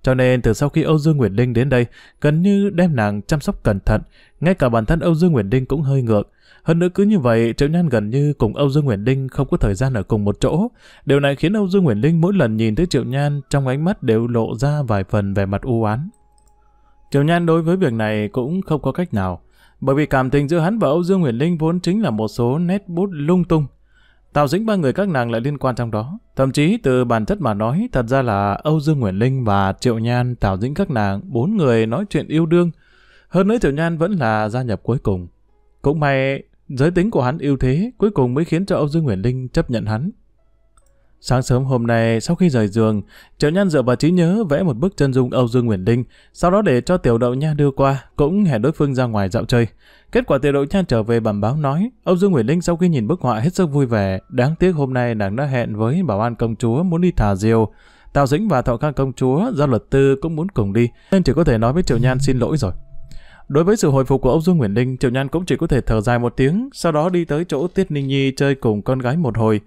Cho nên từ sau khi Âu Dương Nguyệt Linh đến đây, gần như đem nàng chăm sóc cẩn thận, ngay cả bản thân Âu Dương Nguyệt Linh cũng hơi ngược. Hơn nữa cứ như vậy, Triệu Nhan gần như cùng Âu Dương Nguyệt Linh không có thời gian ở cùng một chỗ. Điều này khiến Âu Dương Nguyệt Linh mỗi lần nhìn thấy Triệu Nhan trong ánh mắt đều lộ ra vài phần vẻ mặt u oán. Kiều Nhan đối với việc này cũng không có cách nào, bởi vì cảm tình giữa hắn và Âu Dương Huyền Linh vốn chính là một số nét bút lung tung. Tào Dĩnh ba người các nàng lại liên quan trong đó. Thậm chí từ bản chất mà nói, thật ra là Âu Dương Nguyễn Linh và Triệu Nhan, Tào Dĩnh các nàng, bốn người nói chuyện yêu đương. Hơn nữa Triệu Nhan vẫn là gia nhập cuối cùng. Cũng may, giới tính của hắn yêu thế, cuối cùng mới khiến cho Âu Dương Nguyễn Linh chấp nhận hắn. Sáng sớm hôm nay, sau khi rời giường, Triệu Nhan dựa vào trí nhớ vẽ một bức chân dung Âu Dương Nguyễn Đinh, sau đó để cho Tiểu Đậu Nha đưa qua, cũng hẹn đối phương ra ngoài dạo chơi. Kết quả Tiểu Đậu Nha trở về bẩm báo nói, Âu Dương Nguyễn Đinh sau khi nhìn bức họa hết sức vui vẻ, đáng tiếc hôm nay nàng đã hẹn với bảo an công chúa muốn đi thả diều. Tào Dĩnh và Thọ Khang công chúa, gia luật tư cũng muốn cùng đi, nên chỉ có thể nói với Triệu Nhan xin lỗi rồi. Đối với sự hồi phục của Âu Dương Nguyễn Đinh, Triệu Nhan cũng chỉ có thể thở dài một tiếng, sau đó đi tới chỗ Tiết Ninh Nhi chơi cùng con gái một hồi.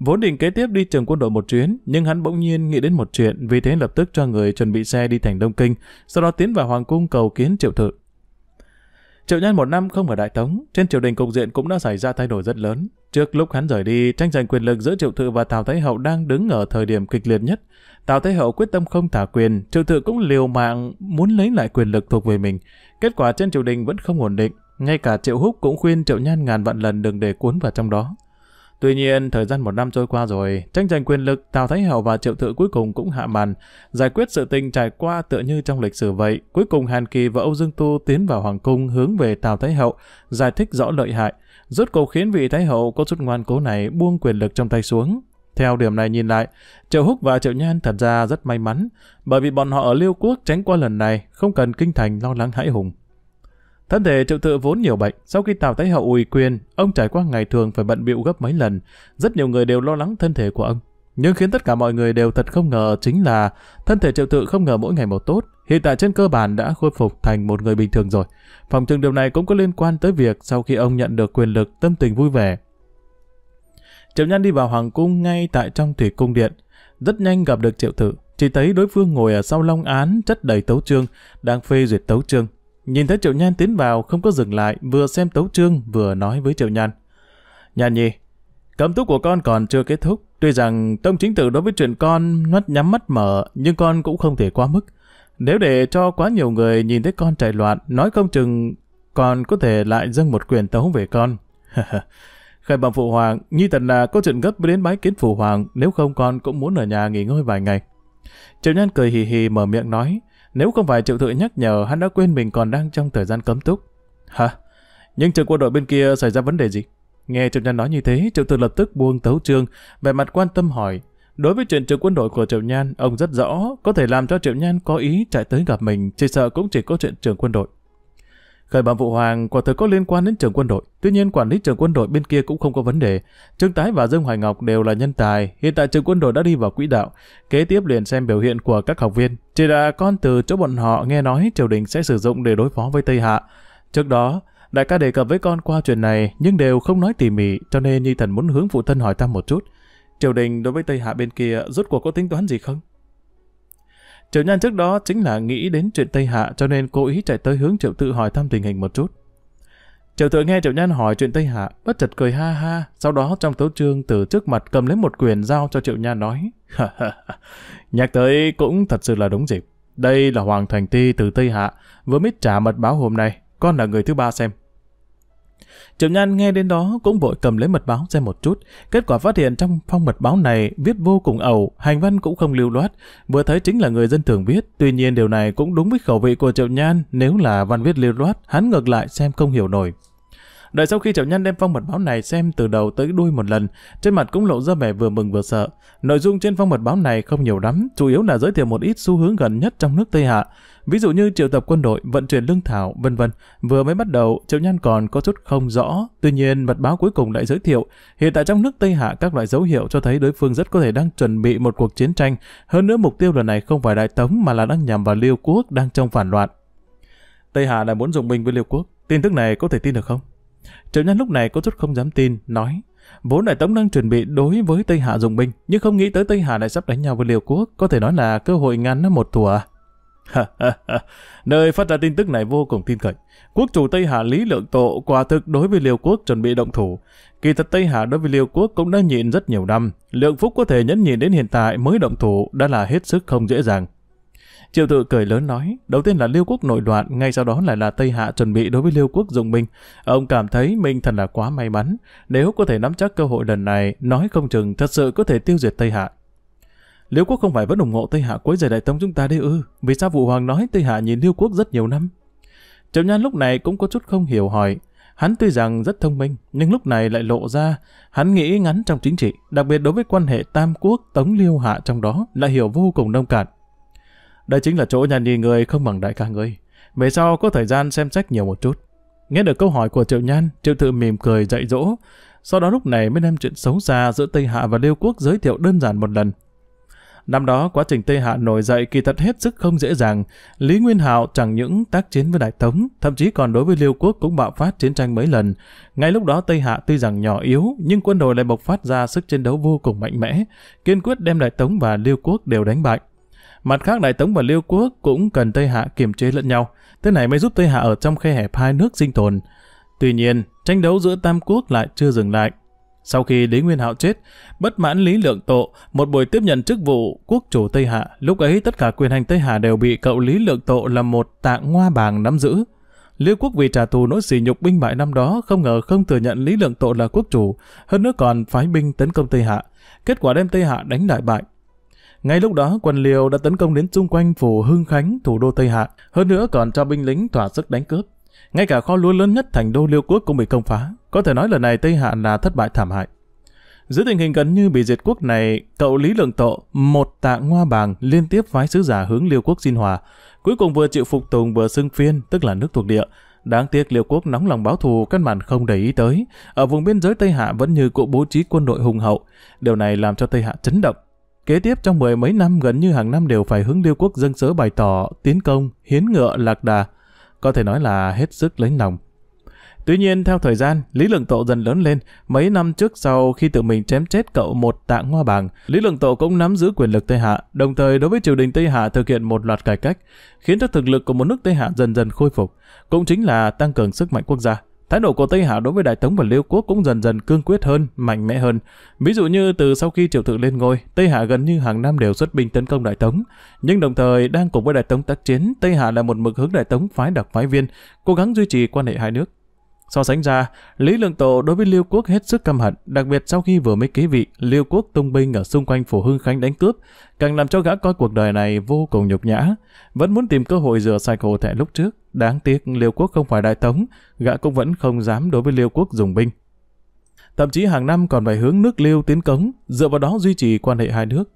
Vốn định kế tiếp đi trường quân đội một chuyến, nhưng hắn bỗng nhiên nghĩ đến một chuyện, vì thế lập tức cho người chuẩn bị xe đi thành Đông Kinh, sau đó tiến vào Hoàng Cung cầu kiến triệu thự. Triệu nhân một năm không ở Đại Tống, trên triều đình cục diện cũng đã xảy ra thay đổi rất lớn. Trước lúc hắn rời đi, tranh giành quyền lực giữa Triệu Thự và Tào Thái Hậu đang đứng ở thời điểm kịch liệt nhất. Tào Thái Hậu quyết tâm không thả quyền, Triệu Thự cũng liều mạng muốn lấy lại quyền lực thuộc về mình. Kết quả trên triều đình vẫn không ổn định, ngay cả Triệu Húc cũng khuyên Triệu Nhan ngàn vạn lần đừng để cuốn vào trong đó. Tuy nhiên, thời gian một năm trôi qua rồi, tranh giành quyền lực, Tào Thái Hậu và Triệu Thự cuối cùng cũng hạ màn. Giải quyết sự tình trải qua tựa như trong lịch sử vậy, cuối cùng Hàn Kỳ và Âu Dương Tu tiến vào Hoàng Cung hướng về Tào Thái Hậu, giải thích rõ lợi hại. Rốt cuộc khiến vị Thái Hậu có chút ngoan cố này buông quyền lực trong tay xuống. Theo điểm này nhìn lại, Triệu Húc và Triệu Nhan thật ra rất may mắn, bởi vì bọn họ ở Liêu Quốc tránh qua lần này, không cần kinh thành lo lắng hãi hùng. Thân thể triệu tự vốn nhiều bệnh, sau khi Tào Thái Hậu ủy quyền, ông trải qua ngày thường phải bận bịu gấp mấy lần. Rất nhiều người đều lo lắng thân thể của ông. Nhưng khiến tất cả mọi người đều thật không ngờ chính là thân thể triệu tự không ngờ mỗi ngày một tốt, hiện tại trên cơ bản đã khôi phục thành một người bình thường rồi. Phòng trường điều này cũng có liên quan tới việc sau khi ông nhận được quyền lực tâm tình vui vẻ. Triệu nhân đi vào Hoàng Cung ngay tại trong thủy cung điện, rất nhanh gặp được triệu tự, chỉ thấy đối phương ngồi ở sau long án chất đầy tấu trương, đang phê duyệt tấu trương. Nhìn thấy Triệu Nhan tiến vào không có dừng lại, vừa xem tấu trương vừa nói với Triệu Nhan. Nhan nhi, cấm túc của con còn chưa kết thúc. Tuy rằng tông chính tử đối với chuyện con mắt nhắm mắt mở, nhưng con cũng không thể quá mức. Nếu để cho quá nhiều người nhìn thấy con chạy loạn, nói không chừng còn có thể lại dâng một quyền tấu về con. Khải bẩm phụ hoàng, như thật là có chuyện gấp mới đến bái kiến phụ hoàng, nếu không con cũng muốn ở nhà nghỉ ngơi vài ngày. Triệu Nhan cười hì hì mở miệng nói, nếu không phải triệu thự nhắc nhở, hắn đã quên mình còn đang trong thời gian cấm túc. Hả? Nhưng trường quân đội bên kia xảy ra vấn đề gì? Nghe Triệu Nhan nói như thế, Triệu Tự lập tức buông tấu trương, về mặt quan tâm hỏi. Đối với chuyện trường quân đội của Triệu Nhan, ông rất rõ, có thể làm cho Triệu Nhan có ý chạy tới gặp mình, chỉ sợ cũng chỉ có chuyện trường quân đội. Khởi bẩm vụ hoàng quả thực có liên quan đến trường quân đội, tuy nhiên quản lý trường quân đội bên kia cũng không có vấn đề. Trương Tái và Dương Hoài Ngọc đều là nhân tài, hiện tại trường quân đội đã đi vào quỹ đạo, kế tiếp liền xem biểu hiện của các học viên. Chỉ là con từ chỗ bọn họ nghe nói triều đình sẽ sử dụng để đối phó với Tây Hạ. Trước đó, đại ca đề cập với con qua chuyện này nhưng đều không nói tỉ mỉ, cho nên Nhi Thần muốn hướng phụ thân hỏi thăm một chút. Triều đình đối với Tây Hạ bên kia rốt cuộc có tính toán gì không? Triệu Nhan trước đó chính là nghĩ đến chuyện Tây Hạ cho nên cố ý chạy tới hướng Triệu Tự hỏi thăm tình hình một chút. Triệu Tự nghe Triệu Nhan hỏi chuyện Tây Hạ, bất chợt cười ha ha, sau đó trong tấu trương từ trước mặt cầm lấy một quyền giao cho Triệu Nhan nói. nhạc tới cũng thật sự là đúng dịp. Đây là Hoàng Thành Ti từ Tây Hạ, vừa mới trả mật báo hôm nay, con là người thứ ba xem. Triệu Nhan nghe đến đó cũng vội cầm lấy mật báo xem một chút. Kết quả phát hiện trong phong mật báo này viết vô cùng ẩu, hành văn cũng không lưu loát. Vừa thấy chính là người dân thường viết. Tuy nhiên điều này cũng đúng với khẩu vị của Triệu Nhan. Nếu là văn viết lưu loát, hắn ngược lại xem không hiểu nổi. Đợi sau khi Triệu Nhân đem phong mật báo này xem từ đầu tới đuôi một lần, trên mặt cũng lộ ra vẻ vừa mừng vừa sợ. Nội dung trên phong mật báo này không nhiều lắm, chủ yếu là giới thiệu một ít xu hướng gần nhất trong nước Tây Hạ, ví dụ như triệu tập quân đội, vận chuyển lương thảo, vân vân. Vừa mới bắt đầu, Triệu Nhân còn có chút không rõ, tuy nhiên mật báo cuối cùng lại giới thiệu hiện tại trong nước Tây Hạ các loại dấu hiệu cho thấy đối phương rất có thể đang chuẩn bị một cuộc chiến tranh, hơn nữa mục tiêu lần này không phải đại tống mà là đang nhằm vào Liêu quốc đang trong phản loạn. Tây Hạ lại muốn dùng binh với Liêu quốc, tin tức này có thể tin được không? Triệu Nhân lúc này có chút không dám tin, nói Vốn đại tống đang chuẩn bị đối với Tây Hạ dùng binh, nhưng không nghĩ tới Tây Hạ lại sắp đánh nhau với Liều Quốc, có thể nói là cơ hội ngàn năm một thùa. Nơi phát ra tin tức này vô cùng tin cậy. Quốc chủ Tây Hà Lý Lượng Tộ quả thực đối với Liêu Quốc chuẩn bị động thủ. Kỳ thật Tây Hà đối với Liêu Quốc cũng đã nhịn rất nhiều năm. Lượng Phúc có thể nhẫn nhịn đến hiện tại mới động thủ đã là hết sức không dễ dàng. Triệu tự cười lớn nói, đầu tiên là Liêu Quốc nội loạn, ngay sau đó lại là Tây Hạ chuẩn bị đối với Liêu Quốc dùng mình. Ông cảm thấy mình thật là quá may mắn, nếu có thể nắm chắc cơ hội lần này, nói không chừng thật sự có thể tiêu diệt Tây Hạ. Liêu Quốc không phải vẫn ủng hộ Tây Hạ cuối giờ đại tông chúng ta đi ư, vì sao Vũ Hoàng nói Tây Hạ nhìn Liêu Quốc rất nhiều năm? Triệu Nhan lúc này cũng có chút không hiểu hỏi, Hắn tuy rằng rất thông minh, nhưng lúc này lại lộ ra, hắn nghĩ ngắn trong chính trị, đặc biệt đối với quan hệ Tam Quốc Tống Liêu Hạ trong đó, lại hiểu vô cùng nông cạn. Đây chính là chỗ nhà nhì người không bằng đại ca ngươi. Về sau có thời gian xem sách nhiều một chút. Nghe được câu hỏi của Triệu Nhan, Triệu Tự mỉm cười dạy dỗ. Sau đó lúc này mới đem chuyện xấu xa giữa Tây Hạ và Liêu Quốc giới thiệu đơn giản một lần. Năm đó quá trình Tây Hạ nổi dậy kỳ thật hết sức không dễ dàng. Lý Nguyên Hạo chẳng những tác chiến với Đại Tống, thậm chí còn đối với Liêu Quốc cũng bạo phát chiến tranh mấy lần. Ngay lúc đó Tây Hạ tuy rằng nhỏ yếu, nhưng quân đội lại bộc phát ra sức chiến đấu vô cùng mạnh mẽ, kiên quyết đem Đại Tống và Liêu Quốc đều đánh bại. Mặt khác Đại Tống và Liêu Quốc cũng cần Tây Hạ kiềm chế lẫn nhau, thế này mới giúp Tây Hạ ở trong khe hẹp hai nước sinh tồn. Tuy nhiên, tranh đấu giữa Tam Quốc lại chưa dừng lại. Sau khi Lý Nguyên Hạo chết, bất mãn Lý Lượng Tộ, một buổi tiếp nhận chức vụ quốc chủ Tây Hạ, lúc ấy tất cả quyền hành Tây Hạ đều bị cậu Lý Lượng Tộ là một tạng ngoa bàng nắm giữ. Liêu quốc vì trả thù nỗi sỉ nhục binh bại năm đó không ngờ không thừa nhận Lý Lượng Tộ là quốc chủ, hơn nữa còn phái binh tấn công Tây Hạ. Kết quả đem Tây Hạ đánh đại bại, ngay lúc đó, quân Liêu đã tấn công đến xung quanh phủ Hưng Khánh, thủ đô Tây Hạ, hơn nữa còn cho binh lính thỏa sức đánh cướp. Ngay cả kho lúa lớn nhất thành đô Liêu Quốc cũng bị công phá, có thể nói lần này Tây Hạ là thất bại thảm hại. Dưới tình hình gần như bị diệt quốc này, cậu Lý Lượng Tộ, một tạ ngoa bàng liên tiếp phái sứ giả hướng Liêu Quốc xin hòa, cuối cùng vừa chịu phục tùng vừa xưng phiên, tức là nước thuộc địa. Đáng tiếc Liêu Quốc nóng lòng báo thù căn bản không để ý tới, ở vùng biên giới Tây Hạ vẫn như cụ bố trí quân đội hùng hậu, điều này làm cho Tây Hạ chấn động. Kế tiếp trong mười mấy năm gần như hàng năm đều phải hướng điêu quốc dân sớ bày tỏ, tiến công, hiến ngựa, lạc đà. Có thể nói là hết sức lấy lòng. Tuy nhiên, theo thời gian, Lý Lượng Tộ dần lớn lên. Mấy năm trước sau khi tự mình chém chết cậu một tạng hoa bàng, Lý Lượng Tộ cũng nắm giữ quyền lực Tây Hạ, đồng thời đối với triều đình Tây Hạ thực hiện một loạt cải cách, khiến cho thực lực của một nước Tây Hạ dần dần khôi phục, cũng chính là tăng cường sức mạnh quốc gia. Thái độ của Tây Hạ đối với Đại Tống và Liêu Quốc cũng dần dần cương quyết hơn, mạnh mẽ hơn. Ví dụ như từ sau khi Triệu Tự lên ngôi, Tây Hạ gần như hàng năm đều xuất binh tấn công Đại Tống. Nhưng đồng thời đang cùng với Đại Tống tác chiến, Tây Hạ là một mực hướng Đại Tống phái đặc phái viên, cố gắng duy trì quan hệ hai nước. So sánh ra, Lý Lương Tộ đối với Liêu Quốc hết sức căm hận, đặc biệt sau khi vừa mới kế vị, Liêu Quốc tung binh ở xung quanh phủ Hưng Khánh đánh cướp, càng làm cho gã coi cuộc đời này vô cùng nhục nhã, vẫn muốn tìm cơ hội rửa sạch hồ thẻ lúc trước. Đáng tiếc Liêu Quốc không phải đại tống, gã cũng vẫn không dám đối với Liêu Quốc dùng binh. Thậm chí hàng năm còn phải hướng nước Liêu tiến cống, dựa vào đó duy trì quan hệ hai nước.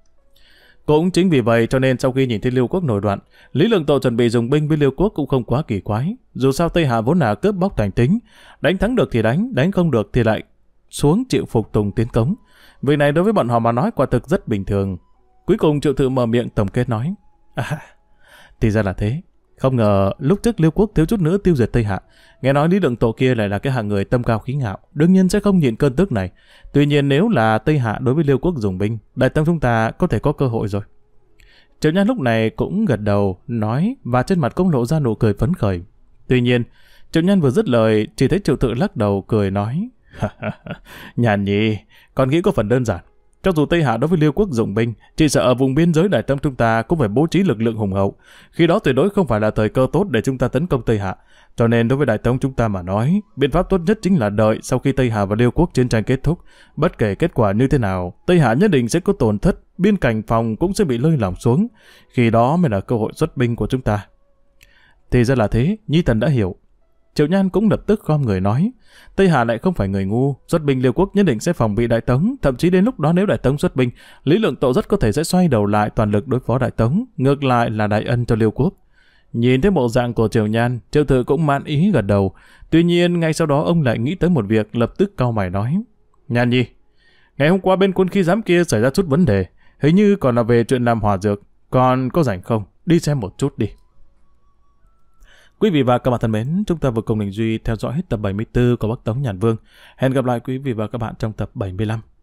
Cũng chính vì vậy cho nên sau khi nhìn thấy Liêu Quốc nổi loạn, Lý Lượng Tổ chuẩn bị dùng binh với Liêu Quốc cũng không quá kỳ quái. Dù sao Tây Hạ vốn là cướp bóc thành tính, đánh thắng được thì đánh, đánh không được thì lại xuống chịu phục tùng tiến cống. Việc này đối với bọn họ mà nói quả thực rất bình thường. Cuối cùng triệu thự mở miệng tổng kết nói. À, thì ra là thế. Không ngờ lúc trước Liêu Quốc thiếu chút nữa tiêu diệt Tây Hạ, Nghe nói Lý Đựng Tổ kia lại là cái hạng người tâm cao khí ngạo, đương nhiên sẽ không nhịn cơn tức này. Tuy nhiên nếu là Tây Hạ đối với Liêu Quốc dùng binh, đại tông chúng ta có thể có cơ hội rồi. Triệu Nhan lúc này cũng gật đầu, nói và trên mặt công lộ ra nụ cười phấn khởi. Tuy nhiên, Triệu Nhan vừa dứt lời, chỉ thấy Triệu Tự lắc đầu cười nói. Nhàn nhì, con nghĩ có phần đơn giản. Cho dù Tây Hạ đối với Liêu quốc dùng binh, chỉ sợ ở vùng biên giới Đại Tâm chúng ta cũng phải bố trí lực lượng hùng hậu. Khi đó tuyệt đối không phải là thời cơ tốt để chúng ta tấn công Tây Hạ. Cho nên đối với Đại Tông chúng ta mà nói, biện pháp tốt nhất chính là đợi sau khi Tây Hạ và Liêu quốc chiến tranh kết thúc. Bất kể kết quả như thế nào, Tây Hạ nhất định sẽ có tổn thất, biên cảnh phòng cũng sẽ bị lơi lỏng xuống. Khi đó mới là cơ hội xuất binh của chúng ta. Thì ra là thế, Nhi Thần đã hiểu. Triệu Nhan cũng lập tức gom người nói, Tây Hà lại không phải người ngu, xuất binh Liêu Quốc nhất định sẽ phòng bị Đại Tống, thậm chí đến lúc đó nếu Đại Tống xuất binh, Lý Lượng Tộ rất có thể sẽ xoay đầu lại toàn lực đối phó Đại Tống, ngược lại là đại ân cho Liêu Quốc. Nhìn thấy bộ dạng của Triều Nhan, Triệu Thừa cũng mãn ý gật đầu, tuy nhiên ngay sau đó ông lại nghĩ tới một việc lập tức cau mày nói, Nhan Nhi, ngày hôm qua bên quân khí giám kia xảy ra chút vấn đề, hình như còn là về chuyện làm hòa dược, còn có rảnh không, đi xem một chút đi. Quý vị và các bạn thân mến, chúng ta vừa cùng Đình Duy theo dõi hết tập 74 của Bắc Tống Nhàn Vương. Hẹn gặp lại quý vị và các bạn trong tập 75.